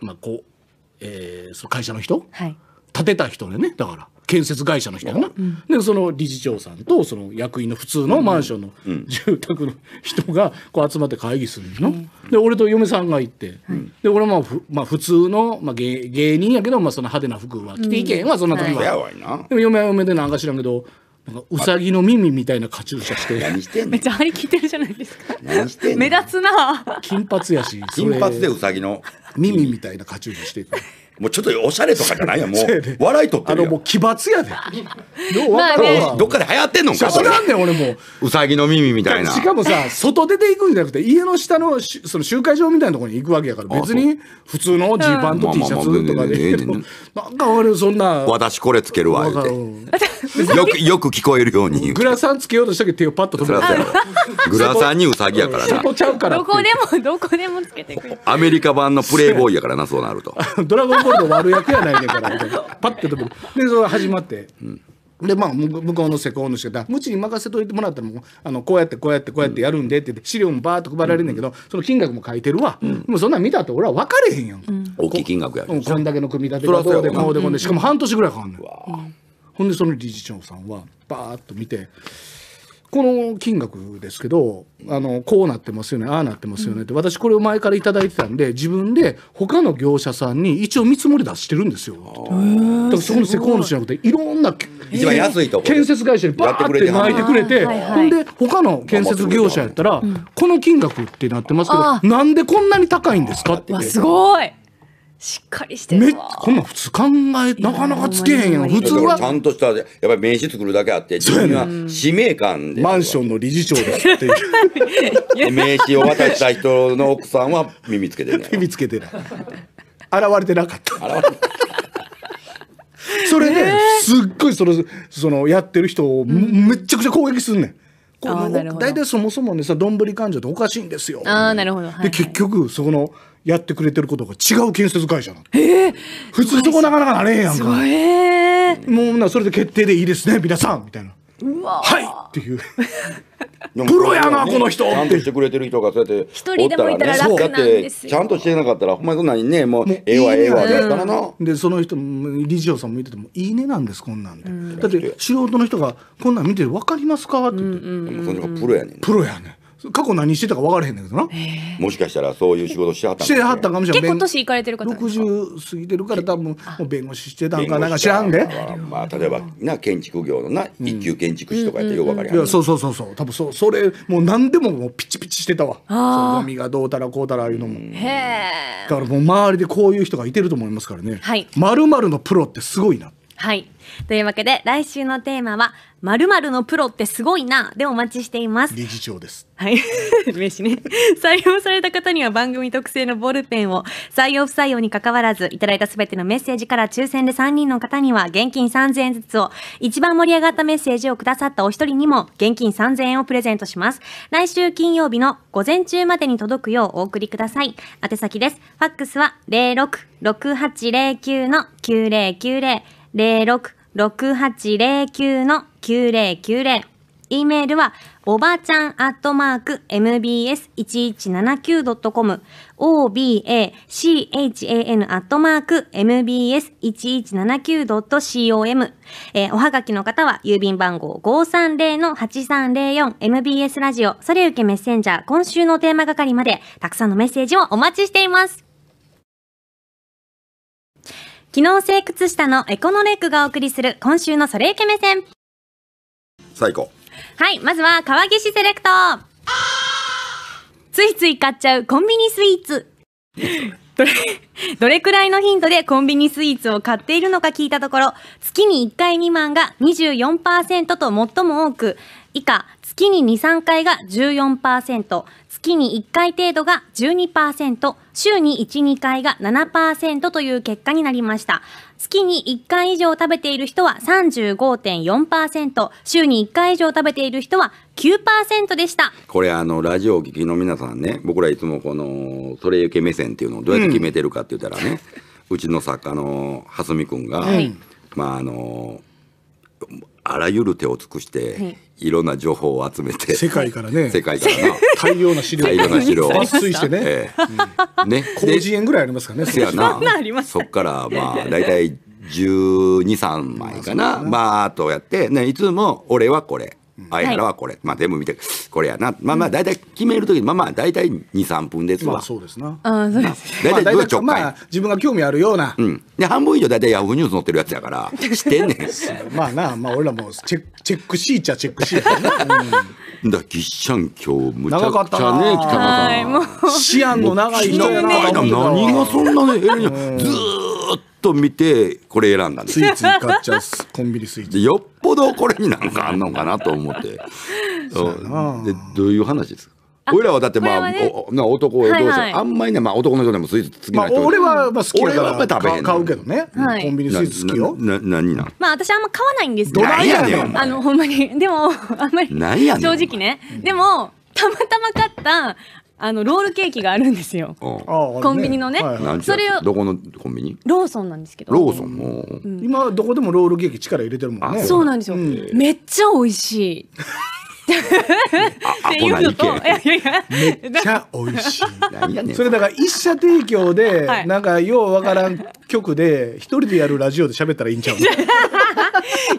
まあ、こうえー、その会社の人、はい、建てた人でねだから建設会社の人やな、うん、でその理事長さんとその役員の普通のマンションの住宅の人がこう集まって会議するの、うん、で俺と嫁さんが行って、うん、で俺はまあ、まあ、普通の、まあ芸、芸人やけど、まあ、その派手な服は着ていけんわ、そんな時は、はい、でも嫁は嫁でなんか知らんけどうさぎの耳みたいなカチューシャして何してんめっちゃ張り切ってるじゃないですか何してんの目立つな金髪やし金髪でうさぎの耳みたいなカチューシャしてもうちょっとおしゃれとかじゃないや、もう。笑いとってるあの、もう奇抜やで。まあね、どっかで流行ってんのか。知らんねん、俺も。うさぎの耳みたいな。しかもさ、外出ていくんじゃなくて、家の下の、その集会場みたいなところに行くわけやから、別に普通のジーパンと T シャツとかで。なんか俺、そんな。私これつけるわ、言うて。よく、よく聞こえるように。グラサンつけようとしたけど手をパッと止めれグラサンにウサギやからな。どこでも、どこでもつけてくる。アメリカ版のプレイボーイやからな、そうなると。ドラゴンボールの悪役やないねんからパッて飛ぶでそれ始まって。うんでまあ、向こうの施工のが「無知に任せといてもらったらもうあのこうやってこうやってこうやってやるんでって言って資料もバーッと配られるんけど、うん、その金額も書いてるわ、うん、もうそんなん見たって俺は分かれへんやん、うん、大きい金額やここんだけの組み立てがどうでこうでこうでしかも半年ぐらいかかんねん、ほんでその理事長さんはバーッと見て。この金額ですけどあのこうなってますよねああなってますよねって、私これを前から頂いてたんで自分で他の業者さんに一応見積もり出してるんですよだからそこの施工主じゃなくていろんな一番安いと建設会社にバーって巻いてくれてほんで他の建設業者やったら、この金額ってなってますけど、なんでこんなに高いんですかってすごいしっかりしてめるわこんな普通考えなかなかつけへんやん普通だちゃんとした、やっぱり名刺作るだけあって、自分は使命感で。マンションの理事長だっていう名刺を渡した人の奥さんは耳つけてね。手 つけてない現れてなかったそれで、すっごいそのそのやってる人をめちゃくちゃ攻撃すんねん大体そもそもねさどんぶり勘定っておかしいんですよああ、なるほどで結局そこのやってくれてることが違う建設会社なの、えー、普通そこなかなかなれへんやんか、えー、もうなそれで決定でいいですね皆さんみたいなはいっていう プロやな、この人ちゃんとしてくれてる人がそうやって一人でもいたら楽なんですよちゃんとしてなかったらほんまそんなにねもうええわええわだからなでその人理事長さんも見てても「いいね」なんですこんなんで、だって素人の人が「こんなん見てわかりますか?」って言って、プロやねんプロやねん過去何してたか分からへんねんけどな、えー、もしかしたらそういう仕事してはったしてはったかもしれない結構年行かれてる方60過ぎてるから多分もう弁護士してたんかなんか知らんで、まあ、例えばな建築業のな、うん、一級建築士とかやってよく分かりや、うんそうそうそうそう多分そそれもう何でももうピチピチしてたわゴミがどうたらこうたらいうのもへだからもう周りでこういう人がいてると思いますからね「まる、はい、のプロってすごいな」はいというわけで、来週のテーマは、〇〇のプロってすごいなでお待ちしています。理事長です。はい。名 刺ね。採用された方には番組特製のボールペンを、採用不採用に関わらず、いただいたすべてのメッセージから抽選で3人の方には、現金3000円ずつを、一番盛り上がったメッセージをくださったお一人にも、現金3000円をプレゼントします。来週金曜日の午前中までに届くようお送りください。宛先です。ファックスは066809の9090。06 6809-9090。e メールは、おばちゃんアットマーク mbs1179.com obachan アットマーク mbs1179.com えー、おはがきの方は郵便番号 530-8304mbs ラジオそれ受けメッセンジャー今週のテーマ係までたくさんのメッセージをお待ちしています機能性靴下のエコノレックがお送りする今週のそれイケ目線。最高。はい、まずは川岸セレクト。ついつい買っちゃうコンビニスイーツ。どれ、どれくらいの頻度でコンビニスイーツを買っているのか聞いたところ、月に1回未満が24%と最も多く、以下、月に2、3回が14%、月に1回程度が12%、週に1、2回が7%という結果になりました。月に1回以上食べている人は35.4%、週に1回以上食べている人は9%でした。これあの、ラジオを聞きの皆さんね、僕らいつもこの、それゆけ目線っていうのをどうやって決めてるかって言ったらね、うん、ちの作家の蓮見君が、はい、まああの、あらゆる手を尽くして、はいいろんな情報を集めて世界からね世界からな大量な資料大量な資料を抜粋してね、えー、ね広ぐらいありますかねせやなそっからまあ大体1 2 3枚かなまああとやって、ね、いつも俺はこれ相原はこれ、はい、まあ全部見てこれやなまあまあ大体決める時まあまあ大体23分ですわ、まあ、そうですな大体どう直まあ自分が興味あるような、うん、で半分以上大体ヤフーニュース載ってるやつやから知ってんねん まあなあまあ俺らもチェックチェックシーちゃチェックシーやな、うん、だぎっしゃん今日むちゃくちゃね北間さんシアンの長い人やな何がそんなね、えー、ずっとと見てこれ選んだんですついつい買っちゃうコンビニスイーツよっぽどこれになんかあんのかなと思って そうでどういう話ですか俺らはだってまあ、ね、男同士、はいはい、あんまりね、まあ、男の人でもスイーツ好きな人、まあ、俺はまあ好きだから食べへ買うけどね、はい、コンビニスイーツ好きよなな何なまあ私あんま買わないんですけど何やねんあのほんまにでもあんまりん正直ねでもたまたま買ったあのロールケーキがあるんですよ。コンビニのね。それをどこのコンビニ？ローソンなんですけど。ローソンも、今どこでもロールケーキ力入れてるもんね。そうなんですよ。めっちゃ美味しい。っていうのと、めっちゃ美味しい。それだから一社提供で、はなんかようわからん曲で一人でやるラジオで喋ったらいいんちゃう？い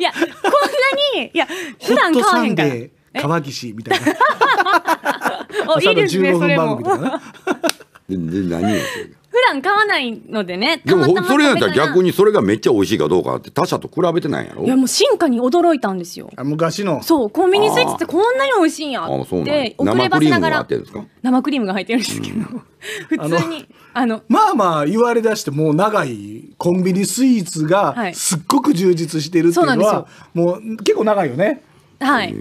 やこんなにいや普段買わへんから。川岸みたいな。いいですねそれも 何普段買わないのでねでもそれやったら逆にそれがめっちゃ美味しいかどうかって他社と比べてないやろいやもう進化に驚いたんですよ昔のそうコンビニスイーツってこんなに美味しいんやって遅ればせながら生クリームが入ってるんですけど、うん、普通にあのまあまあ言われだしてもう長いコンビニスイーツがすっごく充実してるっていうのは、はい、もう結構長いよねはい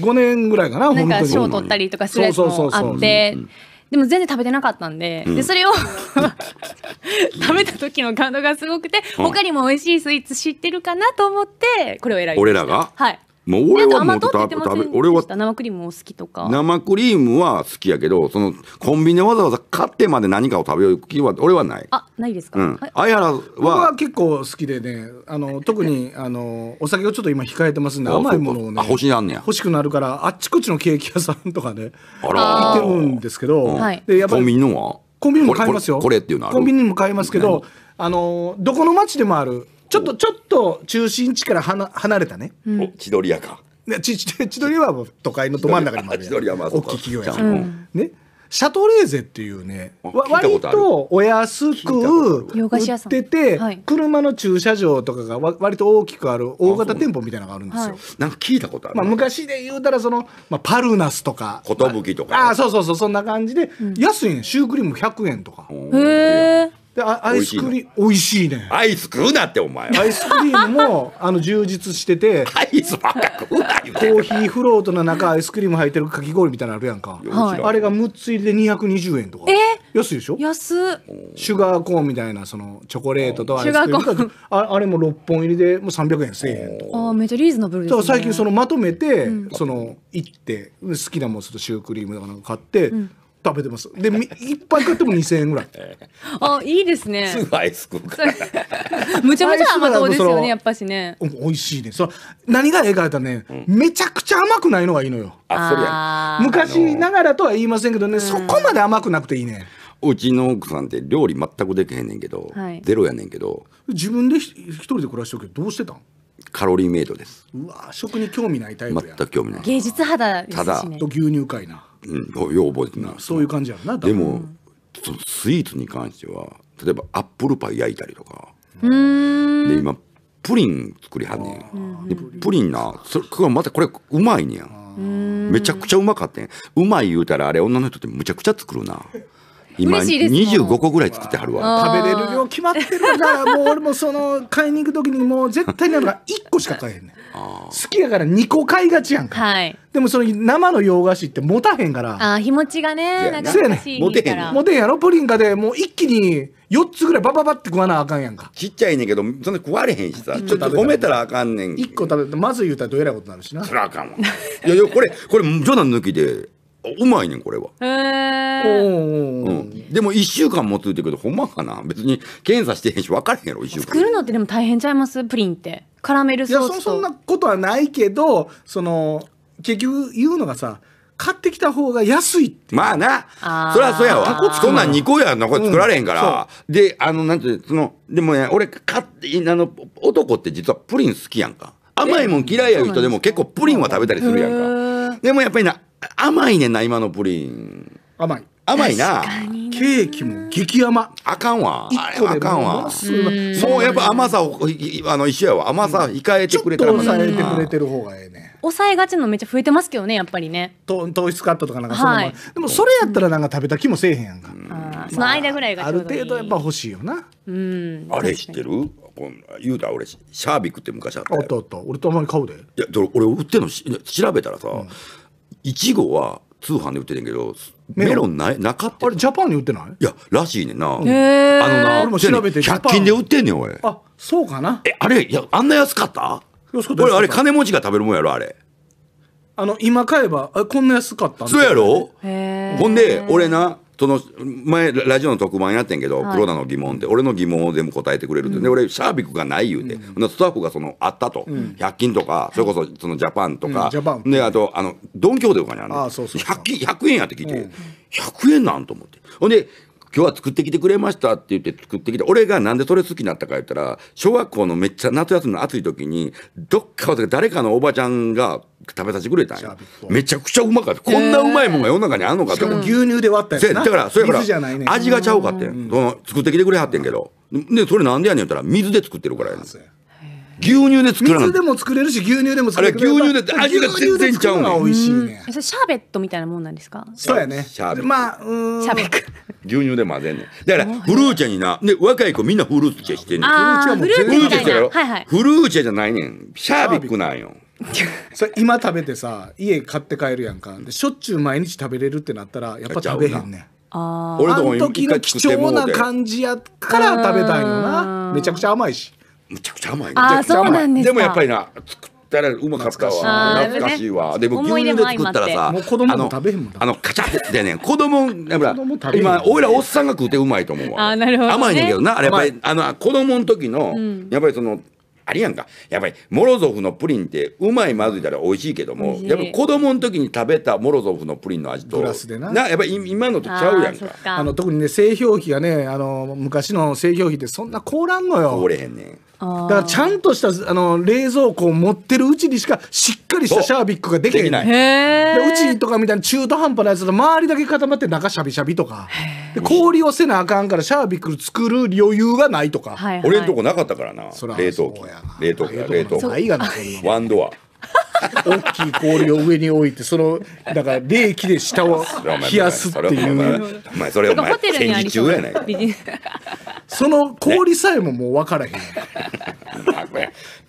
五年ぐらいかななんか賞取ったりとかするやつもあってでも全然食べてなかったんでうん、でそれを 食べた時の感動がすごくて、うん、他にも美味しいスイーツ知ってるかなと思ってこれを選びました俺らがはいもう俺はもう食べ俺は生クリームお好きとか生クリームは好きやけどそのコンビニでわざわざ買ってまで何かを食べようは俺はないあないですか、うん、相原は僕は結構好きでねあの特にあのお酒をちょっと今控えてますんで甘いものをね欲しなんね欲しくなるからあっちこっちのケーキ屋さんとかね行ってるんですけど、うん、でやっぱりコンビニのはコンビニも買いますよコンビニも買いますけどあのどこの町でもあるちょっとちょっと中心地から離れたね、うん、千鳥屋かちち千鳥は都会のど真ん中に千鳥はまあ大きい企業やかうん、ねシャトレーゼっていうね割とお安く売ってて、車の駐車場とかが割と大きくある大型店舗みたいなのがあるんですよ。なんか聞いたことある、まあ、昔で言うたらその、まあ、パルナスとか寿とか、ね、ああそうそうそうそんな感じで、安いねシュークリーム100円とか。へえ。でアイスクリーム美味しいねアイス食うなってお前アイスクリームも あの充実しててアイスばっか食うな言コーヒーフロートの中アイスクリーム入ってるかき氷みたいなのあるやんか、はい、あれが6つ入りで220円とか、え安いでしょ安シュガーコーンみたいなそのチョコレートとアイスクリームああれも6本入りでもう300円1000円とかあめっちゃリーズナブルです、ね、だから最近そのまとめて、うん、その行って好きなもんちょっとシュークリームとかなんか買って、うん食べてますでぱい買っても2000円ぐらい あいいですねすぐアイス食うから むちゃむちゃ甘党ですよねやっぱしね美味しいねそ何がえ描ったね、うん、めちゃくちゃ甘くないのがいいのよあそりゃ昔ながらとは言いませんけどね、そこまで甘くなくていいねうちの奥さんって料理全くできへんねんけど、はい、ゼロやねんけど自分で一人で暮らしておけどどうしてたんカロリーメイドですうわ食に興味ないタイプや全く興味ない芸術肌ですし、ね、ただ牛乳かいな要望ってなそういう感じやなでもスイーツに関しては例えばアップルパイ焼いたりとかで今プリン作りはんねんプリンなそれまたこれうまいねんめちゃくちゃうまかったんうまい言うたらあれ女の人ってむちゃくちゃ作るな今25個ぐらい作ってはるわ食べれる量決まってるからもう俺もその買いに行く時にもう絶対なのが1個しか買えへんねん 好きやから2個買いがちやんか、はい、でもその生の洋菓子って持たへんからあ日持ちがねなんか難持てへん持てへんやろプリンかでもう一気に4つぐらいバババって食わなあかんやんかちっちゃいねんけどそんな食われへんしさ、ちょっと褒めたらあかんねん1個食べてまず言うたらどえらいことになるしなそらあかんわいやこれこれ冗談抜きでうまいねんこれは。へえ。うん、でも1週間もついてけどほんまかな別に検査してへんし分からへんやろ1週間作るのってでも大変ちゃいますプリンってカラメルソースといやそんなことはないけどその結局言うのがさ買ってきた方が安いまあなそりゃそうやわそんなん2個やんなこれ作られへんから、うん、であのなんてそのでもね俺買ってあの男って実はプリン好きやんか甘いもん嫌いや人でも結構プリンは食べたりするやんかでもやっぱりな甘いねんな今のプリン甘い甘いなケーキも激甘あかんわあれあかんわそうやっぱ甘さをあの一緒やわ甘さ控えてくれたらまた抑えてくれてる方がええね抑えがちのめっちゃ増えてますけどねやっぱりね糖質カットとかなんかその、はい、でもそれやったらなんか食べた気もせえへんやんか、まあ、その間ぐらいがある程度やっぱ欲しいよなうんあれ知ってるこん言うたら俺シャービックって昔あったあったあった俺たまに買うでいや俺売ってんの調べたらさ、うんいちごは通販で売ってんけどメロンないなかったあれジャパンに売ってないいやらしいねんな、うあのな俺も調べて100均で売ってんねん俺あそうかなえあれいやあんな安かったかった俺あれ金持ちが食べるもんやろあれあの今買えばこんな安かったそうやろほんで俺なその前ラジオの特番やってんけど、黒田の疑問で俺の疑問を全部答えてくれるって、で俺シャービックがない言うて、スタッフがそのあったと、100均とかそれこそそのジャパンとか、あとあのドン・キョウでとかにあるの100均円やって聞いて、100円なんと思ってほんで今日は作ってきてくれましたって言って作ってきて、俺がなんでそれ好きになったか言ったら、小学校のめっちゃ夏休みの暑い時に、どっか誰かのおばちゃんが食べさせてくれたんや。めちゃくちゃうまかった。こんなうまいもんが世の中にあんのかと。牛乳で割ったやつだから、それから、味がちゃうかってん。作ってきてくれはってんけど。で、それなんでやねん言ったら、水で作ってるからやん。牛乳で作ら水でも作れるし牛乳でも作れるあれ牛乳で味が全然ちゃうの美味しいねそれシャーベットみたいなもんなんですかそうやねシャーベットまあうんシャーベット牛乳で混ぜんねだからフルーチェになで若い子みんなフルーチェしてんねフルーチェだよフルーチェじゃないねんシャーベットなんよ 今食べてさ家買って帰るやんかでしょっちゅう毎日食べれるってなったらやっぱ食べへんねんあの時の貴重な感じやから食べたいよなめちゃくちゃ甘いしむちゃくちゃ甘い。あそうなんですでもやっぱりな作ったらうまかったわ。懐かしいわ。でも牛乳で作ったらさ、もう子供も食べへんもん。あのカチャッでね、子供やっぱ今俺らおっさんが食うてうまいと思うわ。あなるほど、甘いねんけどな、あれやっぱりあの子供の時の、やっぱりその。あれやんかやっぱりモロゾフのプリンってうまいまずいたら美味しいけどもやっぱ子供の時に食べたモロゾフのプリンの味とグラスでなやっぱり今のとちゃうやんかあの特にね製氷機がねあの昔の製氷機ってそんな凍らんのよ凍れへんねんだからちゃんとしたあの冷蔵庫を持ってるうちにしかしっかりしたシャービックができていないうちとかみたいな中途半端なやつと周りだけ固まって中シャビシャビとかで氷をせなあかんからシャービック作る余裕がないとか、はいはい、俺んとこなかったからな冷凍庫冷凍庫冷凍庫ワンドア大きい氷を上に置いてそのだから冷気で下を冷やすっていうお前それお前戦時中やないかその氷さえももう分からへん。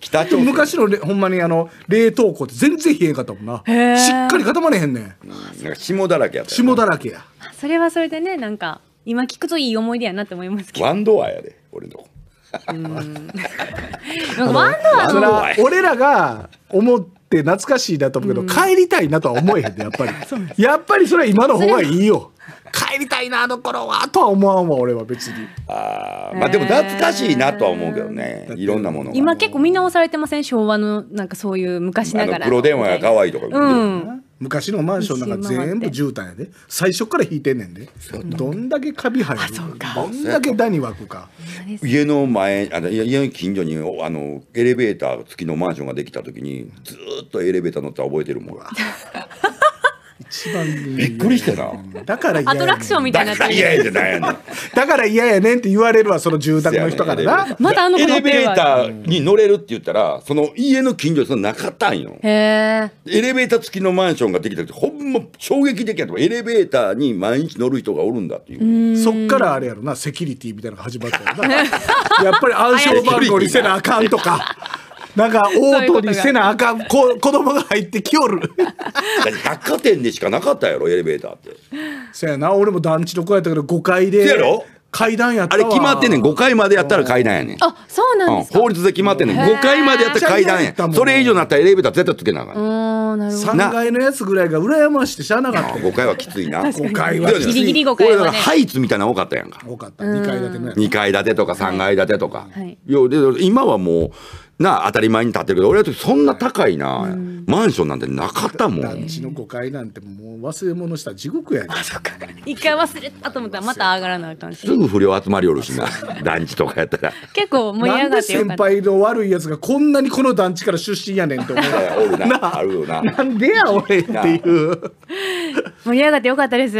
北朝鮮昔のほんまにあの冷凍庫って全然冷えんかったもんなしっかり固まれへんねんなんか霜だらけやった、ね、霜だらけやそれはそれでねなんか今聞くといい思い出やなって思いますけどワンドアやで俺の ワンドア俺らが思ってって懐かしいなと思うけど、うん、帰りたいなとは思えへんで、やっぱり やっぱりそれは今の方がいいよ帰りたいなあの頃はとは思わんわ俺は別にああまあでも懐かしいなとは思うけどねいろんなもの今結構見直されてません昭和のなんかそういう昔ながら黒電話が可愛いとか、うん、昔のマンションなんか全部絨毯やで最初から引いてんねんでどんだけカビ生えるどんだけダニ湧くか家の前あの家の近所にあのエレベーター付きのマンションができた時にずっとエレベーター乗って覚えてるもん。一番びっくりしてな。だから嫌アトラクションみたいなだから嫌やじゃないやねん。だから嫌やねんって言われるわその住宅の人からなまだあの子エレベーターに乗れるって言ったら、その家の近所にそんなかったんよ。へエレベーター付きのマンションができたって、ほんま衝撃的やとエレベーターに毎日乗る人がおるんだっていう。そっからあれやろなセキュリティみたいなのが始まった やっぱり暗証番号にせなあかんとかなんか大通りせなあかん子供が入ってきよる百貨店でしかなかったやろエレベーターってそやな俺も団地の子やったけど5階でやろ階段やあれ決まってんねん5回までやったら階段やねんあそうなんですか、うん、法律で決まってんねん5回までやったら階段やそれ以上になったらエレベーター絶対つけなあかん3階のやつぐらいが羨ましてしゃあなかった5回はきついな5回はギリギリ5回は、ね、ハイツみたいなの多かったやんか多かった2階建てのやつ2階建てとか3階建てとか、はい、いやで今はもうな当たり前に建ってるけど俺はそんな高いな、マンションなんてなかったもん団地の5階なんてもう忘れ物した地獄やねん一回忘れたと思ったらまた上がらなあかんすぐ不良集まりおるしな団地とかやったら結構盛り上がって先輩の悪いやつがこんなにこの団地から出身やねんって思う おるなあるななんでや俺っていう盛り上がってよかったです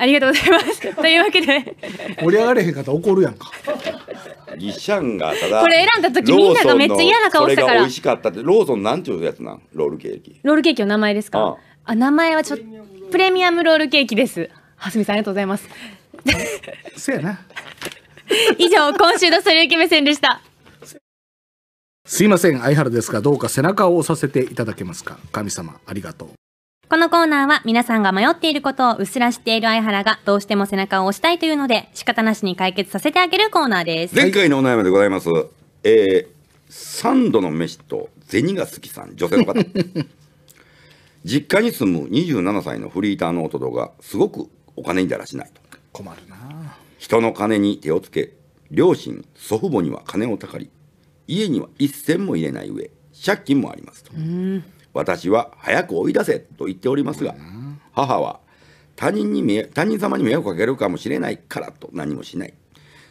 ありがとうございますというわけで盛り上がれへんかったら怒るやんかギシャンがただこれ選んだ時みんながめっちゃ嫌な顔したからこれが美味しかったってローソンなんていうやつなんロールケーキロールケーキの名前ですかあ名前はちょっとプレミアムロールケーキですはすみさんありがとうございますそう やな以上今週のそれゆき目線でしたすいません相原ですがどうか背中を押させていただけますか神様ありがとうこのコーナーは皆さんが迷っていることをうすら知っている相原がどうしても背中を押したいというので仕方なしに解決させてあげるコーナーです。前回のお悩みでございます。えー、三度の飯と銭が好きさん、女性の方。実家に住む27歳のフリーターの弟がすごくお金にだらしないと。困るな人の金に手をつけ、両親、祖父母には金をたかり、家には一銭も入れない上、借金もありますと。うん私は早く追い出せと言っておりますが、母は他人に他人様に迷惑かけるかもしれないからと何もしない。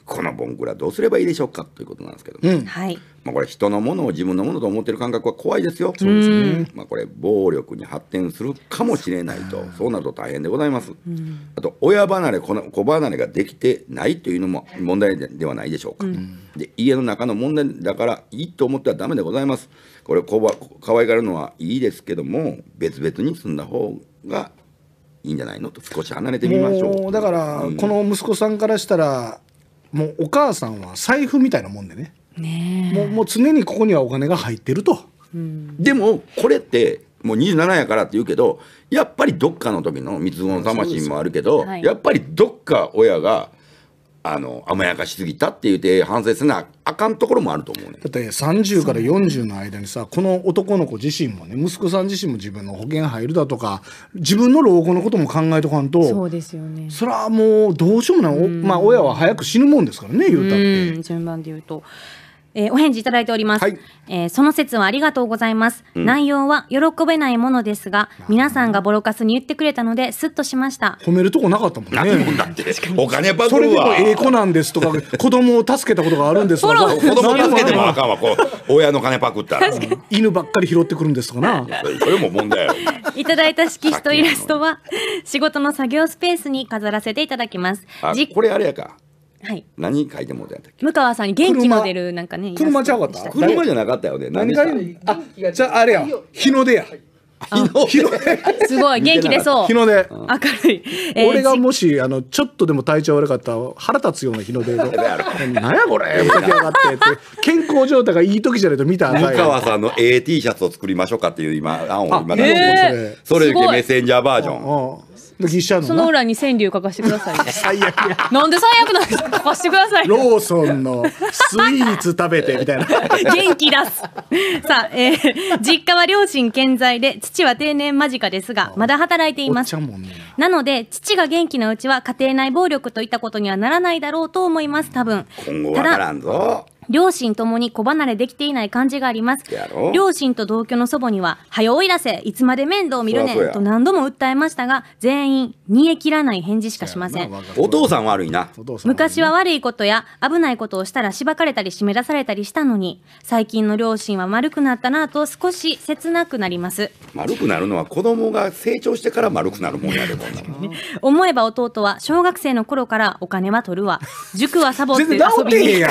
このボンクラどうすればいいでしょうかということなんですけどうんはいまあ、これ人のものを自分のものと思ってる感覚は怖いですよそうですね、まあ、これ暴力に発展するかもしれないとそうなると大変でございます、うん、あと親離れ子離れができてないというのも問題ではないでしょうか、うん、で家の中の問題だからいいと思ってはだめでございますこれこば可愛がるのはいいですけども別々に住んだ方がいいんじゃないのと少し離れてみましょうだから、この息子さんからしたらもうお母さんは財布みたいなもんでねねもうもう常にここにはお金が入ってると。うん、でもこれってもう27やからって言うけどやっぱりどっかの時の三つ子の魂もあるけど、はい、やっぱりどっか親があの甘やかしすぎたって言って反省せなあかんところもあると思うねだって30から40の間にさこの男の子自身もね息子さん自身も自分の保険入るだとか自分の老後のことも考えとかんとそうですよねそれはもうどうしようもない、まあ、親は早く死ぬもんですからね言うたって順番で言うとえー、お返事いただいております、はい、えー、その説はありがとうございます、うん、内容は喜べないものですが皆さんがボロカスに言ってくれたのですっとしました褒めるとこなかったもんねもんだってお金バブルそれでもええ子なんですとか 子供を助けたことがあるんですとか子供助けてもあかんわこう親の金パクった犬ばっかり拾ってくるんですとかなそれも問題いただいた色紙とイラストは仕事の作業スペースに飾らせていただきますこれあれやかはい何書いてもうったっけ向川さんに元気の出るなんかね車じゃなかった車じゃなかったよね何何がであじゃああれや日の出やたあ日の出 すごい元気出そう日の出明るい、えー俺がもしあのちょっとでも体調悪かったら腹立つような日の出の 「何やこれ」起き上がってって健康状態がいい時じゃないと見た向んやん川さんの AT シャツを作りましょうかっていう今案を今出しそれそけメッセンジャーバージョンうん抜きしちゃうのその裏に川柳書かしてください、最悪やなんで最悪なんですか書かしてください、ローソンのスイーツ食べてみたいな 元気出すさあ、えー、実家は両親健在で父は定年間近ですがまだ働いています、ね、なので父が元気なうちは家庭内暴力といったことにはならないだろうと思います多分今後わからんぞ両親ともに子離れできていない感じがあります。両親と同居の祖母には、早おいらせいつまで面倒見るねんと何度も訴えましたが、全員、煮え切らない返事しかしません。お父さん悪いな。昔は悪いことや危ないことをしたらしばかれたり締め出されたりしたのに、最近の両親は丸くなったなと少し切なくなります。丸くなるのは子供が成長してから丸くなるもんやで、こ 思えば弟は小学生の頃からお金は取るわ。塾はサボって遊び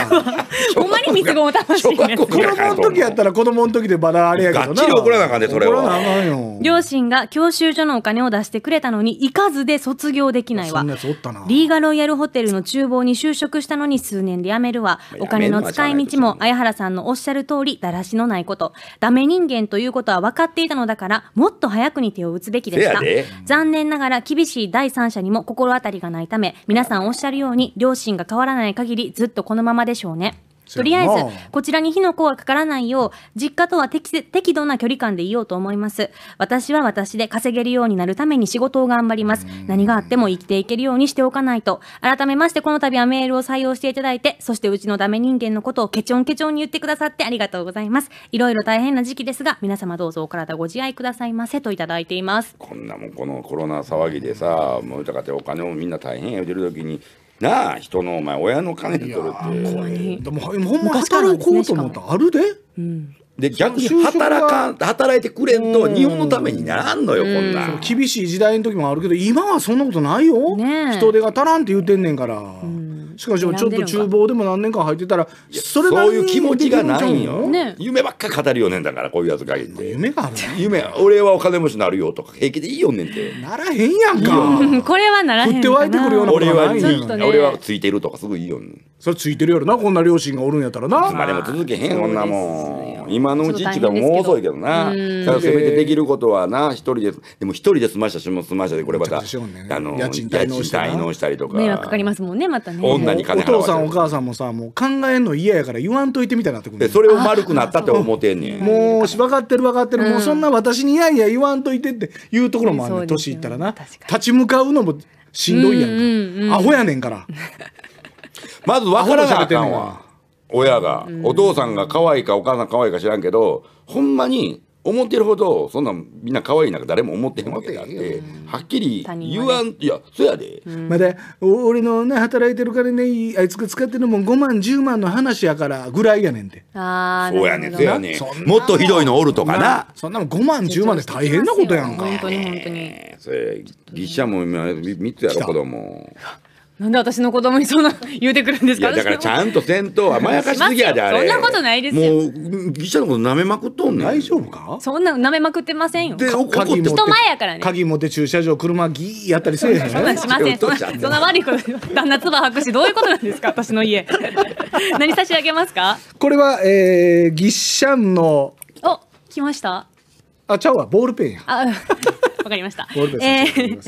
ほんまに三つ子も楽しい子供の時やったら子供の時でバラあれやけどながって。怒らなあかんねそれは両親が教習所のお金を出してくれたのに行かずで卒業できないわリーガロイヤルホテルの厨房に就職したのに数年で辞めるわお金の使い道も綾原さんのおっしゃる通りだらしのないことダメ人間ということは分かっていたのだからもっと早くに手を打つべきでした残念ながら厳しい第三者にも心当たりがないため皆さんおっしゃるように両親が変わらない限りずっとこのままでしょうねとりあえず、こちらに火の粉はかからないよう、実家とは適度な距離感でいようと思います。私は私で稼げるようになるために仕事を頑張ります。何があっても生きていけるようにしておかないと。改めまして、この度はメールを採用していただいて、そしてうちのダメ人間のことをケチョンケチョンに言ってくださってありがとうございます。いろいろ大変な時期ですが、皆様どうぞお体ご自愛くださいませといただいています。こんなもん、このコロナ騒ぎでさ、もうだかてお金もみんな大変や言うてる時に、なあ人のお前親の金で取るって。いでもほんま働こうと思ったらあるで。うんで逆に働かん働いてくれんと日本のためにならんのよこんな厳しい時代の時もあるけど今はそんなことないよ、ね、人手が足らんって言ってんねんからしかしちょっと厨房でも何年間入ってたらそれそういう気持ちがないんよ、ね、夢ばっか語るよねんだからこういうやつが夢がある夢俺はお金持ちになるよとか平気でいいよねんってならへんやんか これはならへんかなって湧いてくるような俺は、ね、俺はついてるとかすぐいいよねそれついてるやろなこんな両親がおるんやったらなまあでも続けへんこんなもん今のうちってうもう遅いけどなだせめてできることはな一人ででも一人で済ましたしも済ましたでこれまた、ね、あの家賃滞納したりとか迷惑かかりますもんねまたね女に金お父さんお母さんもさもう考えんの嫌やから言わんといてみたいなってくでそれを丸くなったって思ってんねんもうしばかってる分かってる、うん、もうそんな私にいやいや言わんといてっていうところもあるね年いったらな立ち向かうのもしんどいやんか、うんうん、アホやねんから まず分からなあかんわ親が、お父さんが可愛いかお母さん可愛いか知らんけどほんまに思ってるほどそんなみんな可愛いなんか誰も思ってへんわけでってはっきり言わん、いやそやで、まだ俺のね働いてるからねあいつが使ってるもん5万10万の話やからぐらいやねんてああ、そうやねんそやねんもっとひどいのおるとかなそんなもん5万10万で大変なことやんか本当に本当にそれし者もみ、3つやろ子供なんで私の子供にそんな 言うてくるんですか。だからちゃんとせん甘やかしすぎやであれ。そんなことないですよ。もう記者のこと舐めまくっとんね大丈夫か？そんな舐めまくってませんよ。で、怒って人前やからね。鍵持って駐車場車ギーやったりせえへん。そんなんしません。そんな悪いこと。旦那唾吐くしどういうことなんですか 私の家。何差し上げますか？これは、えー、ギッシャンの。お、来ました。あ、ちゃうわボールペンや。あ、わかりました。ボールペン。えー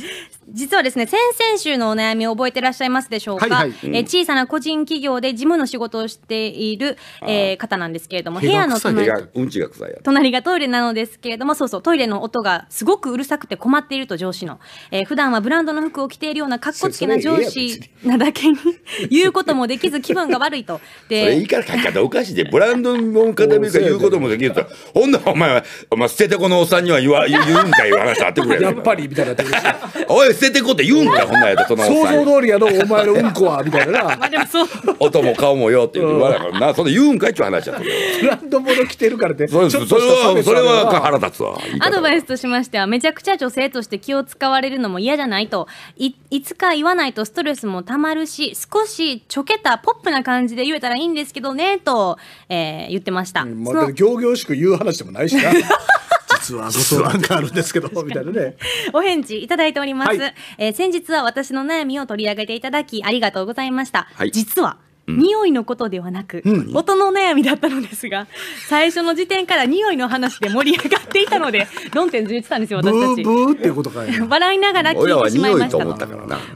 実はですね先々週のお悩みを覚えてらっしゃいますでしょうか、はいはいうん、え小さな個人企業で事務の仕事をしている、えー、方なんですけれども部屋の隣が,、うん、ちが臭い隣がトイレなのですけれどもそうそうトイレの音がすごくうるさくて困っていると上司の、えー、普段はブランドの服を着ているようなかっこつけな上司なだけに 言うこともできず気分が悪いとで それいいから書き方おかしいでブランドの方見るか言うこともできるとほんならお前はお前捨ててこのおっさんには言わ言うんかいう話あってくれやっぱりみたいな おい捨ててこって言うんかほんなやっそのお想像通りやろお前のうんこはみたいなまあでもそう音も顔もよって言わからなその言うんかいっちゅう話やブランドの着てるからってそうですそれはそれは腹立つわアドバイスとしましてはめちゃくちゃ女性として気を使われるのも嫌じゃないといいつか言わないとストレスもたまるし少しちょけたポップな感じで言えたらいいんですけどねと、えー言ってました、まあ、でも仰々しく言う話でもないしな実はご相談があるんですけどみたいなねお返事いただいております、はい、えー、先日は私の悩みを取り上げていただきありがとうございました、はい、実は匂いのことではなく、うん、音の悩みだったのですが最初の時点から匂いの話で盛り上がっていたので論点ずれてたんですよ私たち。ブーってことか 笑いながら聞いてしまいました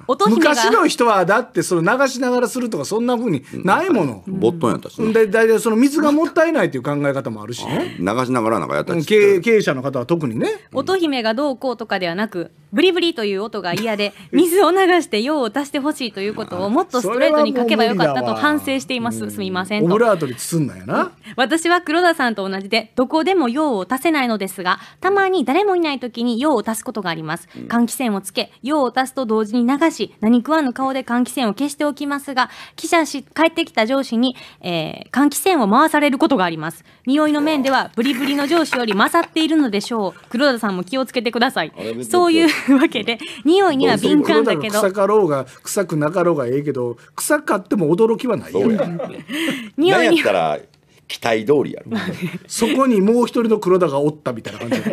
音姫昔の人はだってその流しながらするとかそんなふうにないもの。ボットンやったし、ね。で大体その水がもったいないという考え方もあるしね。流しながらなんかやったり経営者の方は特にね。音姫がどうこうとかではなくブリブリという音が嫌で水を流して用を足してほしいということをもっとストレートに書けばよかったと反省しています、すみませんオブラートに包んだよな私は黒田さんと同じでどこでも用を足せないのですがたまに誰もいない時に用を足すことがあります、うん、換気扇をつけ用を足すと同時に流し何食わぬ顔で換気扇を消しておきますが記者し帰ってきた上司に、えー、換気扇を回されることがあります匂いの面ではブリブリの上司より勝っているのでしょう黒田さんも気をつけてくださいそういうわけで匂いには敏感だけど臭かろうが臭くなかろうがええけど臭かっても驚きはないよ 匂いにら期待通りやろ そこにもう一人の黒田がおったみたいな感じ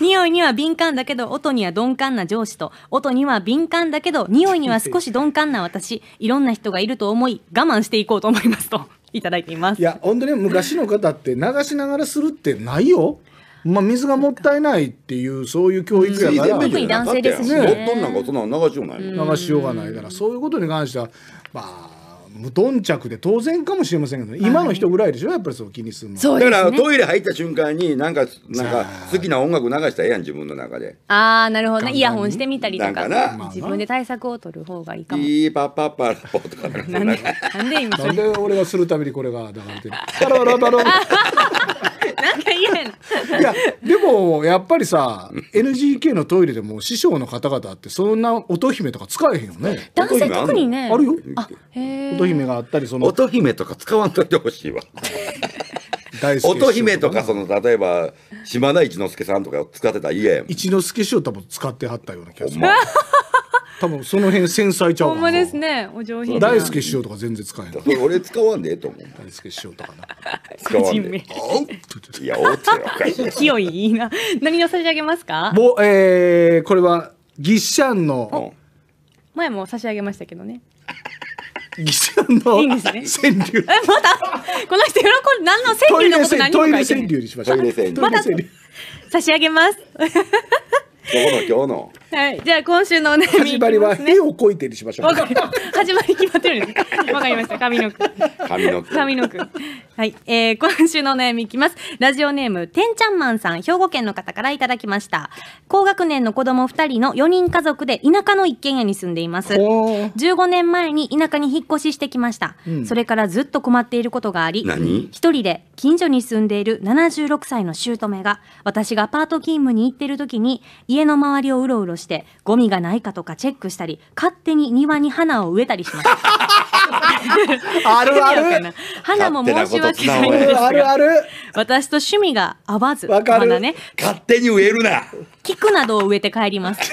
匂いには敏感だけど音には鈍感な上司と音には敏感だけど匂いには少し鈍感な私いろんな人がいると思い我慢していこうと思いますと。いただいていますいや本当に昔の方って流しながらするってないよまあ、水がもったいないっていうそういう教育やから、うん、特に男性ですね。ねなんか大人は流しようない、流しようがないからそういうことに関してはまあ無頓着で当然かもしれませんけど、今の人ぐらいでしょやっぱりそう気にするのそうだからトイレ入った瞬間になんかなんか好きな音楽流したらええやん自分の中でああなるほどねイヤホンしてみたりとかか自分で対策を取る方がいい「かもピーパッパッパラポ」とかなんでなんで今なんで俺がするたびにこれがだからってパラパララなんか嫌やないやでもやっぱりさ NGK のトイレでも師匠の方々ってそんな乙姫とか使えへんよね男性特にねあるよあへえ乙姫があったりその乙姫とか使わんといてほしいわ乙姫とかその例えば島田一之助さんとか使ってた家や一之助師匠多分使ってはったような気がする多分その辺繊細ちゃうほんまですねお上品大輔師匠とか全然使えへん俺使わんでえと思う大輔師匠とかな使わんでいやおっておかい勢いいいな何を差し上げますかぼ、えー、これはギッシャンの前も差し上げましたけどね義仙のいん川柳。えまだこの人喜ん何の川柳のこと何もトイ書レいて川な柳にしましょう。まだ差し上げます。今日の今日のはい、じゃあ今週のお悩み、ね、始まりは絵をこいてにしましょう。始まり決まってるんです。わかりました。上の句。上の句。上の句。はい、えー、今週のお悩みいきます。ラジオネームてんちゃんまんさん、兵庫県の方からいただきました。高学年の子供2人の4人家族で田舎の一軒家に住んでいます。15年前に田舎に引っ越ししてきました。うん、それからずっと困っていることがあり、一人で近所に住んでいる76歳の姑が私がパート勤務に行ってる時に家の周りをうろうろしてゴミがないかとかチェックしたり勝手に庭に花を植えたりしま あるある花も申し訳ないんですがあるある私と趣味が合わずわかる、まだね、勝手に植えるな菊などを植えて帰ります。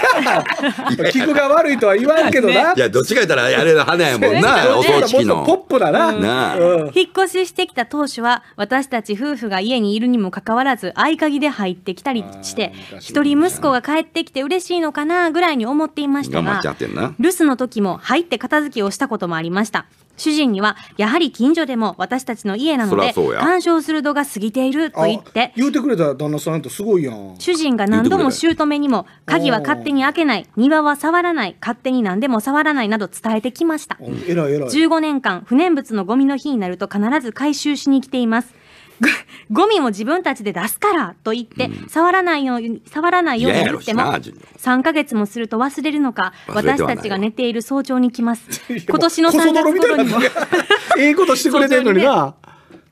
菊 が悪いとは言わんけどな。ね、いや、どっちか言ったら、あれの花やもんな、お葬式の。ポップだな。な引っ越ししてきた当初は、私たち夫婦が家にいるにもかかわらず、合鍵で入ってきたりして、一人息子が帰ってきて嬉しいのかな、ぐらいに思っていましたが、留守の時も入って片付けをしたこともありました。主人には、やはり近所でも私たちの家なので、干渉する度が過ぎていると言って、言うてくれた旦那さんとすごいやん。主人が何度も姑にも鍵は勝手に開けない庭は触らない勝手に何でも触らないなど伝えてきましたえらいえらい15年間不燃物のゴミの日になると必ず回収しに来ていますゴミも自分たちで出すからと言って、うん、触らないように、触らないように言っても、3か月もすると忘れるのか、私たちが寝ている早朝に来ます。今年の3月頃にも。ええことしてくれてるのにな。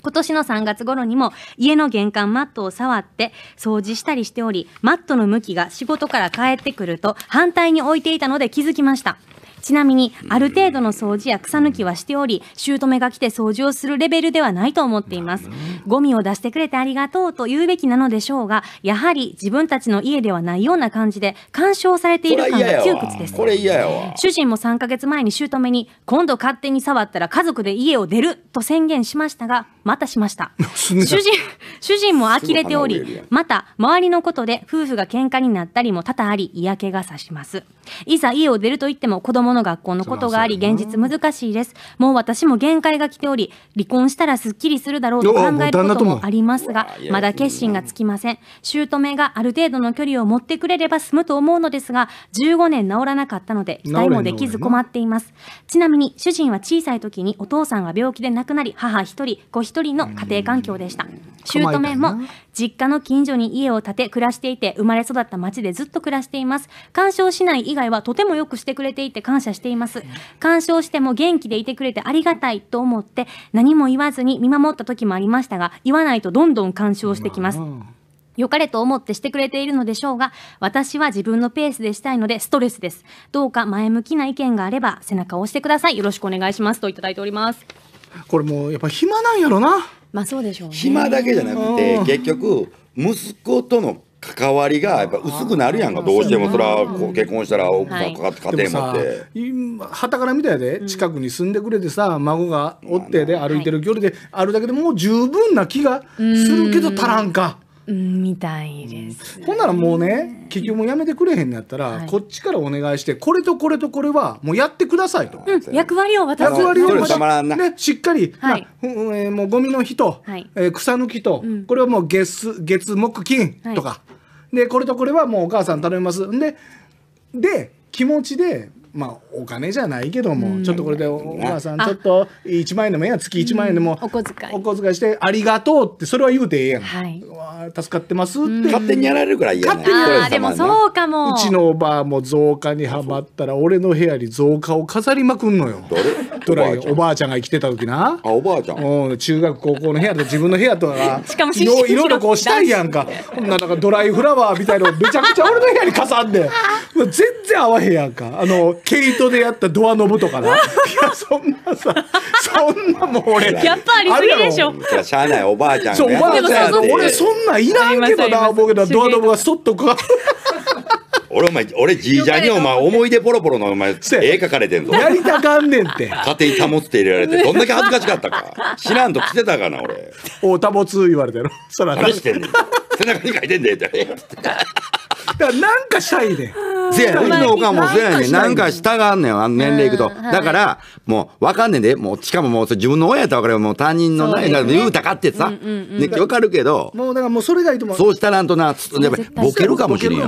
今年の3月頃にも家の玄関マットを触って掃除したりしており、マットの向きが仕事から帰ってくると反対に置いていたので気づきました。ちなみに、ある程度の掃除や草抜きはしており、姑が来て掃除をするレベルではないと思っています。ゴミを出してくれてありがとうと言うべきなのでしょうが、やはり自分たちの家ではないような感じで、干渉されている感が窮屈です。これ嫌やわ。主人も3ヶ月前に姑に、今度勝手に触ったら家族で家を出ると宣言しましたが、またしました。主人、主人も呆れており、また周りのことで夫婦が喧嘩になったりも多々あり、嫌気がさします。いざ家を出ると言っても子供の学校のことがあり、現実難しいです。もう私も限界が来ており、離婚したらすっきりするだろうと考えることもありますが、まだ決心がつきません。姑がある程度の距離を持ってくれれば済むと思うのですが、15年治らなかったので、期待もできず困っています。ちなみに、主人は小さい時にお父さんが病気で亡くなり、母1人、子人、人の家庭環境でした。姑も実家の近所に家を建て暮らしていて生まれ育った町でずっと暮らしています干渉しない以外はとてもよくしてくれていて感謝しています干渉しても元気でいてくれてありがたいと思って何も言わずに見守った時もありましたが言わないとどんどん干渉してきます、良かれと思ってしてくれているのでしょうが、私は自分のペースでしたいのでストレスです。どうか前向きな意見があれば背中を押してください。よろしくお願いしますといただいております。これもうやっぱ暇なんやろなまあそうでしょう、ね、暇だけじゃなくて結局息子との関わりがやっぱ薄くなるやんかどうしてもそれは結婚したら奥さんかかって家庭もってはたからみたいで近くに住んでくれてさ孫がおってで歩いてる距離であるだけでもう十分な気がするけど足らんか。みたいです、ね、ほんならもうね結局もうやめてくれへんのやったら、はい、こっちからお願いしてこれとこれとこれはもうやってくださいと、うん、役割をす役割を、しっかり、はい、まあうん、えー、もうゴミの日と、はい、えー、草抜きと、うん、これはもう月月木金とか、はい、でこれとこれはもうお母さん頼みますでで気持ちでまあ、お金じゃないけども、うん、ちょっとこれでお母さん、ちょっと1万円でもええやん、月1万円でも、お小遣い。お小遣いして、ありがとうって、それは言うてええやん。はい、助かってますって勝手にやられるぐら嫌ねあでもそうかもうちのおばあも造花にはまったら俺の部屋に造花を飾りまくんのよおばあちゃんが生きてた時なあおばあちゃん、中学高校の部屋と自分の部屋とかしかもいろいろこうしたいやんかなんかドライフラワーみたいのめちゃくちゃ俺の部屋に飾んで全然合わへんやんかあの毛糸でやったドアノブとかな いやそんなさそんなもう俺やっぱありすぎでしょしゃあないおばあちゃん、そうおばあちゃん俺そんんないらんけどな思うけどドアノブがそっとか 俺お前俺じいちゃんにお前思い出ポロポロのお前絵描かれてんぞやりたかんねんって家庭保つって入れられてどんだけ恥ずかしかったか知らんと来てたかな俺 おたもつ言われてるそら何してんねん背中に書いてんでってだからなんかしたいねん。せやねん。のおかんもせやねん。なんかしたがんねん、あの年齢いくと。だから、もう、わかんねんで。もう、しかももう、自分の親やったらわかるよ。もう他人のない、なんか言うたかってさ。ね、わかるけど、もうだからもうそれがいいと思う。そうしたらんとな、つやっぱりボケるかもしれんよ。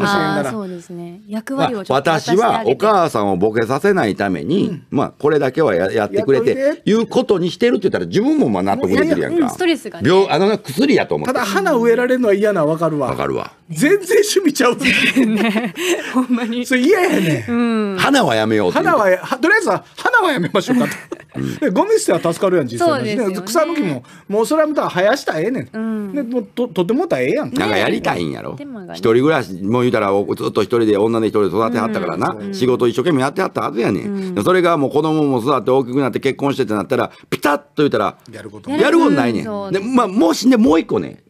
そうですね役割を私はお母さんをボケさせないために、まあこれだけはややってくれてていうことにしてるって言ったら自分もまあ納得できるやんかストレスがね病あの薬やと思ただ、花植えられるのは嫌なわかるわ。わかるわ全然趣味ちゃう。ねほんまにそれ嫌やね、うん、花はやめよう花はとりあえずは花はやめましょうかと、う ゴミ捨ては助かるやん実際、ね、草抜きももうそれはまた生やしたらええねん、うん、ねもととてもたらええやん、なんかやりたいんやろ一、ね、人暮らしもう言うたらずっと一人で女で一人で育てはったからな、うん、仕事一生懸命やってはったはずやね、うん、それがもう子供も育って大きくなって結婚してってなったらピタッと言ったらやることやることないねん、でまあもしねもう一個ね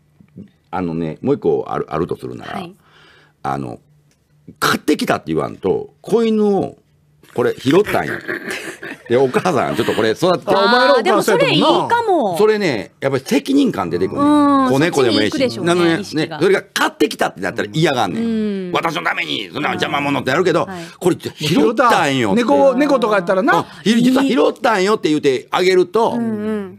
あのねもう一個あるあるとするなら、はいあの、買ってきたって言わんと、子犬をこれ拾ったんよ。で、お母さん、ちょっとこれ育てて。お前らおでも母さそんれいいかも。それね、やっぱり責任感出てくるね子猫でもいいしなのね、ねそれが買ってきたってなったら嫌がんねん。私のために、そんな邪魔者ってやるけどこれ拾ったんよって。猫、猫とかやったらな実は拾ったんよって言うてあげると、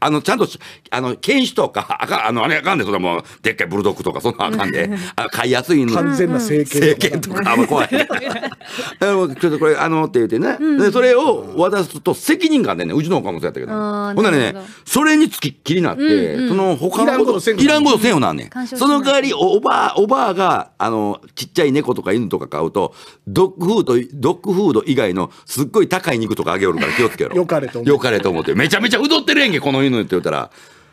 あの、ちゃんとあの、犬種とか、あかん、あの、あれあかんで、それもう、でっかいブルドッグとか、そんなんあかんで、あ飼いやすいの。完全なとか。とか、あんま怖い。あのちょっとこれ、あの、って言ってね、ね、でそれを渡すと責任感でねうちのおかもそうやったけどほんならねそれにつきっきりなって、その他のこといらんことせんよなんねんその代わりおばあおばあがあのちっちゃい猫とか犬とか買うとドッグフードドッグフード以外のすっごい高い肉とかあげおるから気をつけろよかれと思ってよかれと思ってめちゃめちゃうどってるやんけこの犬って言ったら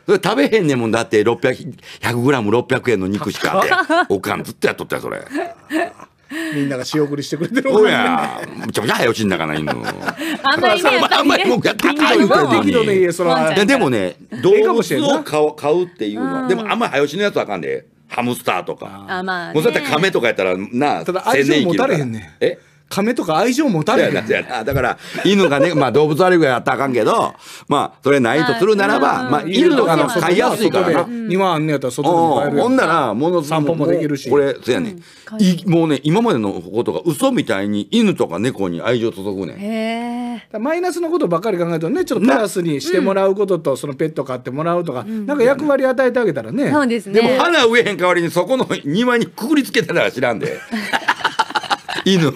食べへんねんもんだって600 100g600 円の肉しかあっておかんずっとやっとったよそれ。みんなが仕送りしてくれてるおやめちゃむちゃ早落ちんなかないのあんまりね あんまりもう高いよ適度でいいでもね動物を買う買うっていうのはでもあんまり早落ちのやつはあかんでハムスターとかあまあもうだって亀とかやったらなあただ相性持たれへんねえ亀とか愛情持たれへん。だから、犬がね、まあ動物アレルギーやったらあかんけど、まあ、それないとするならば、まあ、犬とかの飼いやすいからな。庭あんねやったら外に帰るほんなら、もの散歩もできるし。これ、そやね、うもうね、今までのことが嘘みたいに犬とか猫に愛情届くねへマイナスのことばっかり考えるとね、ちょっとプラスにしてもらうことと、そのペット飼ってもらうとか、なんか役割与えてあげたらね。そうですね。でも、花植えへん代わりにそこの庭にくくりつけたら知らんで。犬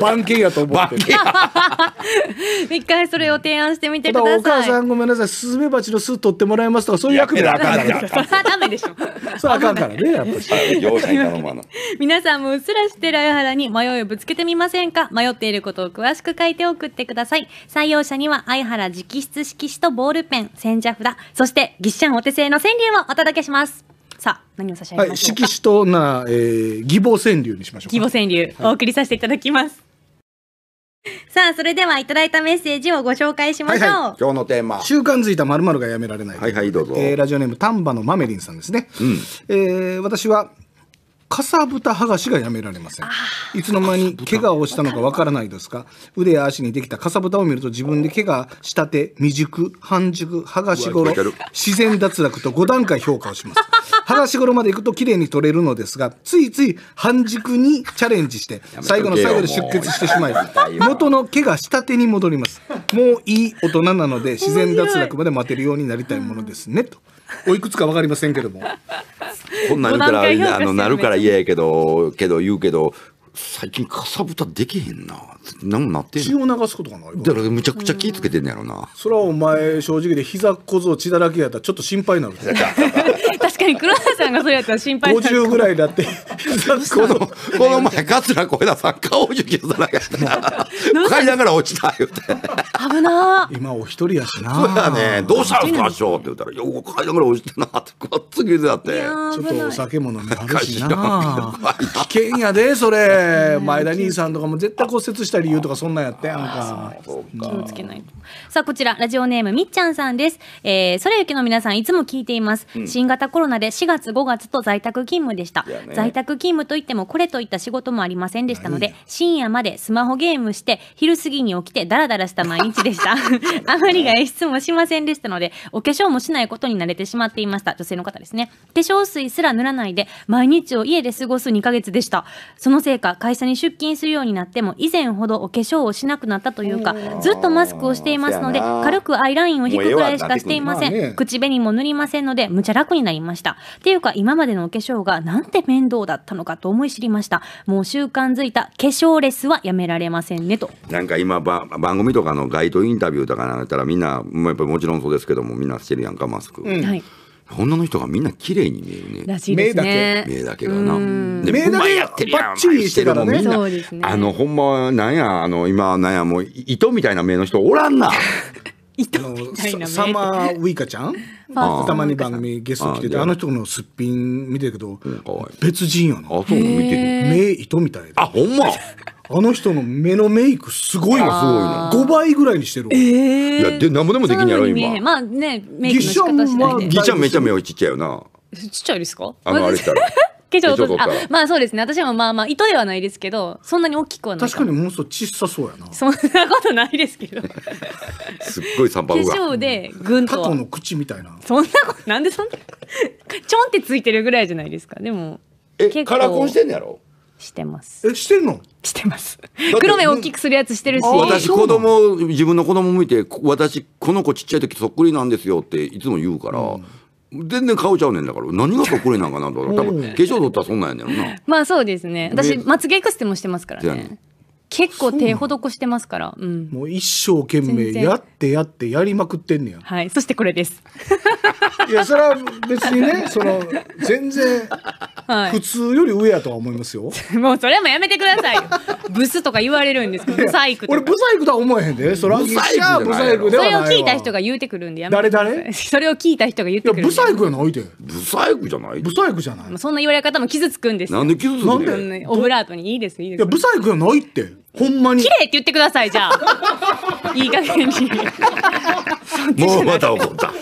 番犬やと思って 一回それを提案してみてくださいお母さんごめんなさいスズメバチの巣取ってもらいますとかそういう役目であかんからさダメでしょさああかんからねやっぱり容赦に頼まな 皆さんもうっすらしてライハラに迷いをぶつけてみませんか迷っていることを詳しく書いて送ってください採用者には相原直筆色紙とボールペン、千社札、そしてぎっしゃんお手製の川柳をお届けします。さあ何を差し上げましょうか、はい、色紙とな、えー、義母川柳にしましょう義母川柳、はい、お送りさせていただきますさあそれではいただいたメッセージをご紹介しましょう、はいはい、今日のテーマ習慣づいたまるまるがやめられないはいはいどうぞ、えー、ラジオネーム丹波のマメリンさんですね、うん、えー、私はかさぶた剥がしがやめられませんいつの間に怪我をしたのかわからないですか腕や足にできたかさぶたを見ると自分で怪我したて未熟半熟剥がし頃自然脱落と5段階評価をします 剥がし頃まで行くと綺麗に取れるのですがついつい半熟にチャレンジして最後の最後で出血してしまい元の怪我したてに戻りますもういい大人なので自然脱落まで待てるようになりたいものですねと。おいくつかわかりませんけどもこんな言るたらあのなるから嫌やけどけど言うけど最近かさぶたできへんな何もなってん血を流すことがないだからむちゃくちゃ気ぃつけてんやろなそれはお前正直で膝小僧血だらけやったらちょっと心配になる確 確かに黒田さんがそうやったら心配50ぐらいだってこのこの前桂小枝さん顔を受けさなかった階段ら落ちた言うて危な今お一人やしなそうやねどうしたんですか師って言ったら「よく階段から落ちてな」ってこっつけてだってちょっとお酒も飲みはしな危険やでそれ前田兄さんとかも絶対骨折した理由とかそんなんやってやんか気をつけないとさあこちらラジオネームみっちゃんさんです、えー、それゆきの皆さんいつも聞いています、うん、新型コロロナで4月5月と在宅勤務でした、ね、在宅勤務といってもこれといった仕事もありませんでしたので深夜までスマホゲームして昼過ぎに起きてダラダラした毎日でした あまり外出もしませんでしたのでお化粧もしないことに慣れてしまっていました女性の方ですね化粧水すら塗らないで毎日を家で過ごす2ヶ月でしたそのせいか会社に出勤するようになっても以前ほどお化粧をしなくなったというかずっとマスクをしていますので軽くアイラインを引くくらいしかしていません口紅も塗りませんのでむちゃ楽になりましたました。っていうか、今までのお化粧がなんて面倒だったのかと思い知りました。もう習慣づいた化粧レスはやめられませんねと。なんか今ば、番組とかの街頭インタビューとかなったらみんな、もやっぱりもちろんそうですけども、みんなしてるやんか、マスク。うん、はい女の人がみんな綺麗に見えるね。らしいですね。目だけ。目だけがな。で、目だけやってばっちりしてるもん、ね、みんな。ね、あの、ほんま、なんや、あの、今、なんや、もう、糸みたいな目の人おらんな。糸みたいなサマーウイカちゃんたまに番組ゲスト来ててあの人のすっぴん見てるけど別人やなあそう見てる目糸みたいあほんま あの人の目のメイクすごいわすごいな5倍ぐらいにしてるえいやで何もでもできんやろ今まあねメイクの仕方次第でギちゃんめちゃ目ちっちゃいよなちっちゃいですかあのあれしたら 化粧落とすあまあそうですね私もまあまあ糸ではないですけどそんなに大きくはない確かにものすごい小さそうやなそんなことないですけど すっごい散髪が化粧でぐんとタコの口みたいなそんなことなんでそんな ちょんってついてるぐらいじゃないですかでもえカラコンしてんやろしてますえしてんのしてます黒目大きくするやつしてるし私子供自分の子供見て私この子ちっちゃい時そっくりなんですよっていつも言うから、うん全然顔ちゃうねんだから何が隠れなんかなと多分化粧取ったらそんなんやねんなまあそうですね私まつげエクステもしてますからね結構手施してますから、うん、もう一生懸命やってやってやりまくってんねやはいそしてこれです いやそれは別にねその全然普通より上やとは思いますよ もうそれもやめてください ブスとか言われるんですけどブサイク俺ブサイクとは思えへんでそれはブサイクブサイクではないそれを聞いた人が言うてくるんでやめて誰誰それを聞いた人が言ってくるブサイクやないでブサイクじゃないブサイクじゃないそんな言われ方も傷つくんですなんで傷つくんオブラートにいいですいいですいやブサイクやないってほんまに綺麗って言ってくださいじゃあ いい加減にもうまた怒った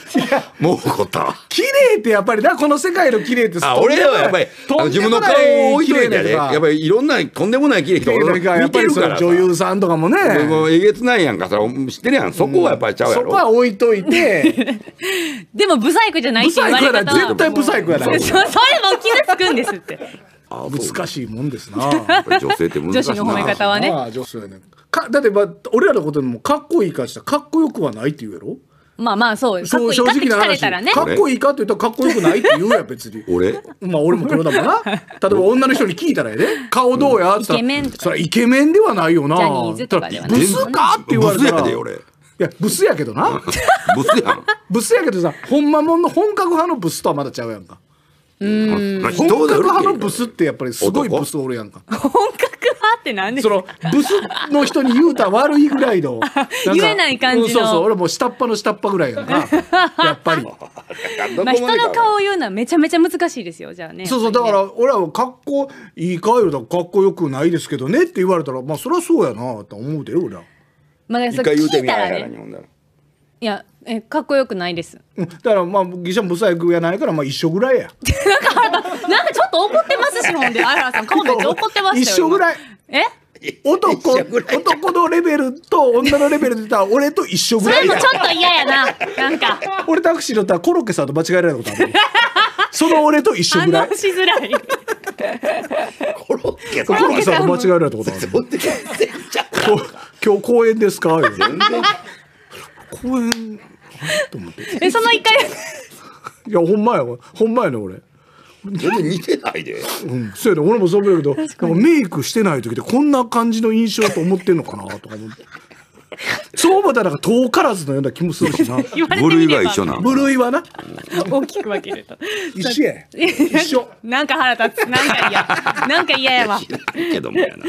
もう怒った綺麗ってやっぱりなこの世界の綺麗ってあ俺はやっぱり自分の顔を置いといてねやっぱりいろんなとんでもない綺麗人俺がやっぱり女優さんとかもねもえげつないやんかさ知ってるやんそこはやっぱりちゃうやろ、そこは置いといて でもブサイクじゃないし。て言われ方は絶対ブサイクやな それも傷つくんですってあ難しいもんですな。女性って難しい女子の褒め方はね。ああ女性ね。かだってまあ俺らのことでもかっこいいかしたらかっこよくはないって言うやろ。まあまあそうそう正直な話か,、っこいいかって言ったらかっこよくないって言うや別に俺まあ俺も黒だもんな 例えば女の人に聞いたらやで、顔どうやって言ったら、それイケメンではないよなブスかって言われたらいやブスやけどな ブスやブスやけどさほんまもんの本格派のブスとはまだちゃうやんかうん本格派のブスってやっぱりすごいブスおるやんか。本格派って何ですかそのブスの人に言うたら悪いぐらいの 言えない感じの、うん、そうそう俺もう下っ端の下っ端ぐらいやんか やっぱり。まあ人の顔を言うのはめちゃめちゃ難しいですよじゃあね。そうそうだから俺はかっこいいか、よとかっこよくないですけどねって言われたらまあそりゃそうやなと思うでよ俺は。まあ、聞いたらね。いやえかっこよくないですうんだからまあギシャブサイクやないからまあ一緒ぐらいや なんかちょっと怒ってますしほんであらさん顔めっちゃ怒ってますよ一緒ぐらいえ男男のレベルと女のレベルで言ったら俺と一緒ぐられいもちょっと嫌やななんか俺タクシー乗ったらコロッケさんと間違えられることあるその俺と一緒ぐらい応しづらいコロッケコさんロッケさんと間違えられることある今日公演ですか全然公園と思ってえその一回いやほんまやほんまやね俺全然似てないで、うん、そうやね俺もそう思うけどなんかメイクしてない時でこんな感じの印象と思ってんのかなとか思ってそう思ったらなんか遠からずのような気もするしな。部類は一緒な。部類はな、大きく分けると。一緒や。一緒。なんか腹立つ。なんか嫌。なんか嫌やわ。けどもやな。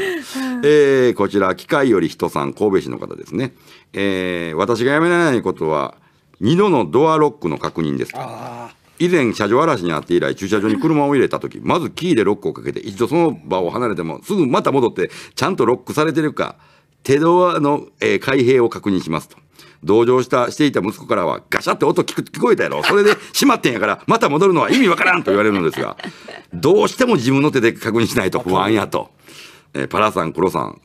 えーこちら、機械より人さん、神戸市の方ですね。えー私がやめられないことは、2度のドアロックの確認です。あ以前、車上荒らしにあって以来、駐車場に車を入れたとき、まずキーでロックをかけて、一度その場を離れても、すぐまた戻って、ちゃんとロックされてるか、手動の、えー、開閉を確認しますと。同乗したしていた息子からは、ガシャって音聞く聞こえたやろ。それで閉まってんやから、また戻るのは意味わからんと言われるのですが、どうしても自分の手で確認しないと不安やと。えー、パラさん、クロさん、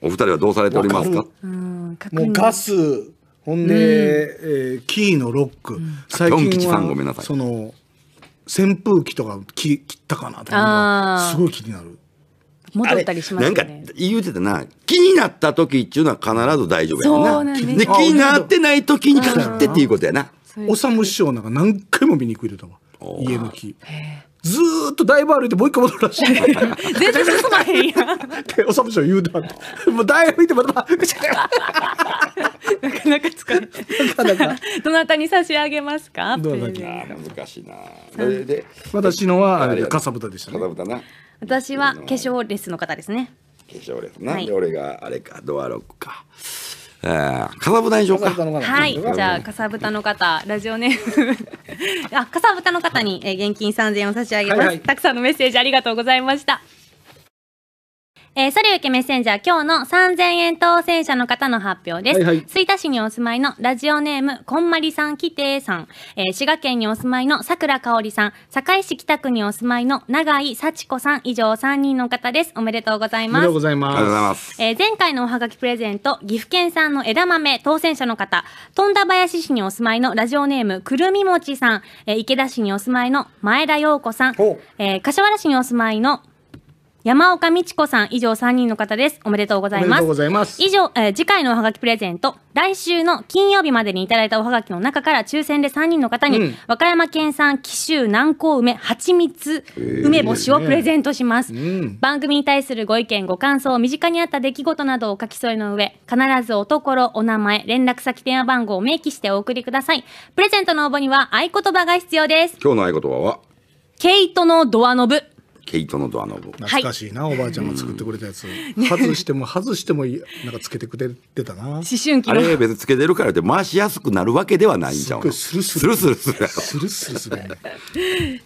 お二人はどうされておりますかもうガス、ほんで、うん、えー、キーのロック。うん、最近は、その、扇風機とか切ったかなとか、すごい気になる。戻ったりします、ね、なんか言うてたな気になった時っていうのは必ず大丈夫やなで気になってない時に限ってっていうことやなおさむ師匠なんか何回も見に行く入れたわ家の木ずっとだいぶ歩いてもう一回戻るらしい 全然進まへんやん おさむ師匠言うだもうだいぶいてまた なかなか使どなたに差し上げますかどなた難しいなで私のはかさぶたでしたねかさぶたな私は化粧レスの方ですね。化粧レスな。はい、で俺があれかドアロックか。あかさぶたにしようか。はい、じゃあかさぶたの方、ラジオネーム あ、かさぶたの方に、えー、現金三千円を差し上げます、はいはい、たくさんのメッセージありがとうございました。えー、それゆけメッセンジャー、今日の3000円当選者の方の発表です。はいはい、吹田市にお住まいのラジオネーム、こんまりさん、きていさん、えー、滋賀県にお住まいのさくらかおりさん、堺市北区にお住まいのい井幸子さん、以上3人の方です。おめでとうございます。おめでありがとうございます。えー、前回のおはがきプレゼント、岐阜県産の枝豆当選者の方、富田林市にお住まいのラジオネーム、くるみもちさん、えー、池田市にお住まいの前田陽子さん、えー、柏原市にお住まいの山岡美智子さん、以上3人の方です。おめでとうございます。ます以上、えー、次回のおはがきプレゼント、来週の金曜日までにいただいたおはがきの中から抽選で3人の方に、うん、和歌山県産紀州南高梅蜂蜜梅干しをプレゼントします、えーねうん、番組に対するご意見、ご感想、身近にあった出来事などを書き添えの上、必ずおところ、お名前、連絡先、電話番号を明記してお送りください。プレゼントの応募には合言葉が必要です。今日の合言葉は、毛糸のドアノブ。毛糸のドアノブ懐かしいな、おばあちゃんが作ってくれたやつ、外しても外してもなんかつけてくれてたな思春期あれ別につけてるからって回しやすくなるわけではないんじゃんスルスルスルスルスルスルスル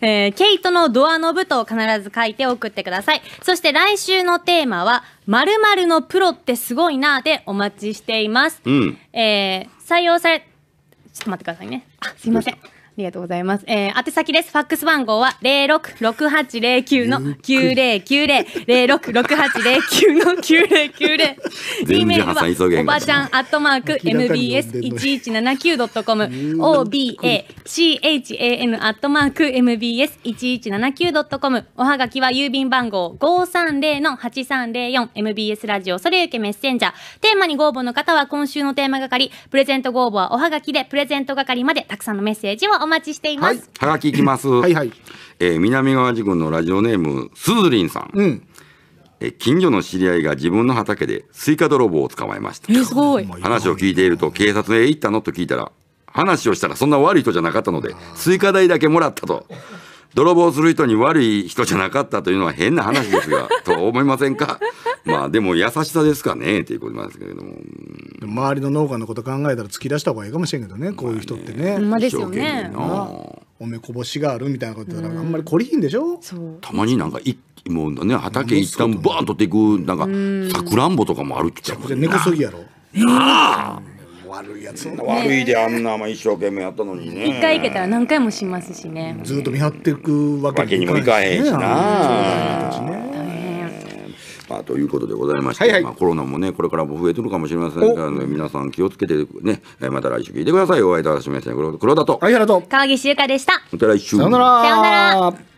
えー、毛糸のドアノブと必ず書いて送ってくださいそして来週のテーマはまるのプロってすごいなでお待ちしています、うん、えー、採用されちょっと待ってくださいねあすいませんありがとうございます。えー、宛先です。ファックス番号は066809の9090、066809の9090。e メールはおばちゃんアットマーク mbs1179.com、obachan アットマーク mbs1179.com、おはがきは郵便番号530-8304、mbs ラジオ、それゆけメッセンジャー。テーマにご応募の方は今週のテーマ係、プレゼントご応募はおはがきで、プレゼント係までたくさんのメッセージをお待ちしています。はい、はがきいきます。はいはい。えー、南川地区のラジオネーム、スずリンさん。うん。近所の知り合いが自分の畑でスイカ泥棒を捕まえました。すごい。話を聞いていると警察へ行ったのと聞いたら、話をしたらそんな悪い人じゃなかったので、スイカ代だけもらったと。泥棒する人に悪い人じゃなかったというのは変な話ですが、と思いませんか まあでも優しさですかねっていうことなんですけれども。周りの農家のこと考えたら突き出した方がいいかもしれんけどね、こういう人ってね。まあ、ね、ですよね。おめこぼしがあるみたいなことだたらあんまり懲りひんでしょ、うたまになんかいもうね畑一旦バーンとっていくなんかさくらんぼとかもあるっちゃう、ね、根こそぎやろあ、う悪いやつ、ね、悪いであんな一生懸命やったのにね一回行けたら何回もしますしねずっと見張っていくわけにもいかへんしなまあ、ということでございまして、はいはい、まあ、コロナもねこれからも増えてるかもしれませんあの皆さん気をつけてねまた来週聞いてくださいお会いいたしましょて黒田と相原と川岸優香でしたまた来週さよならさよなら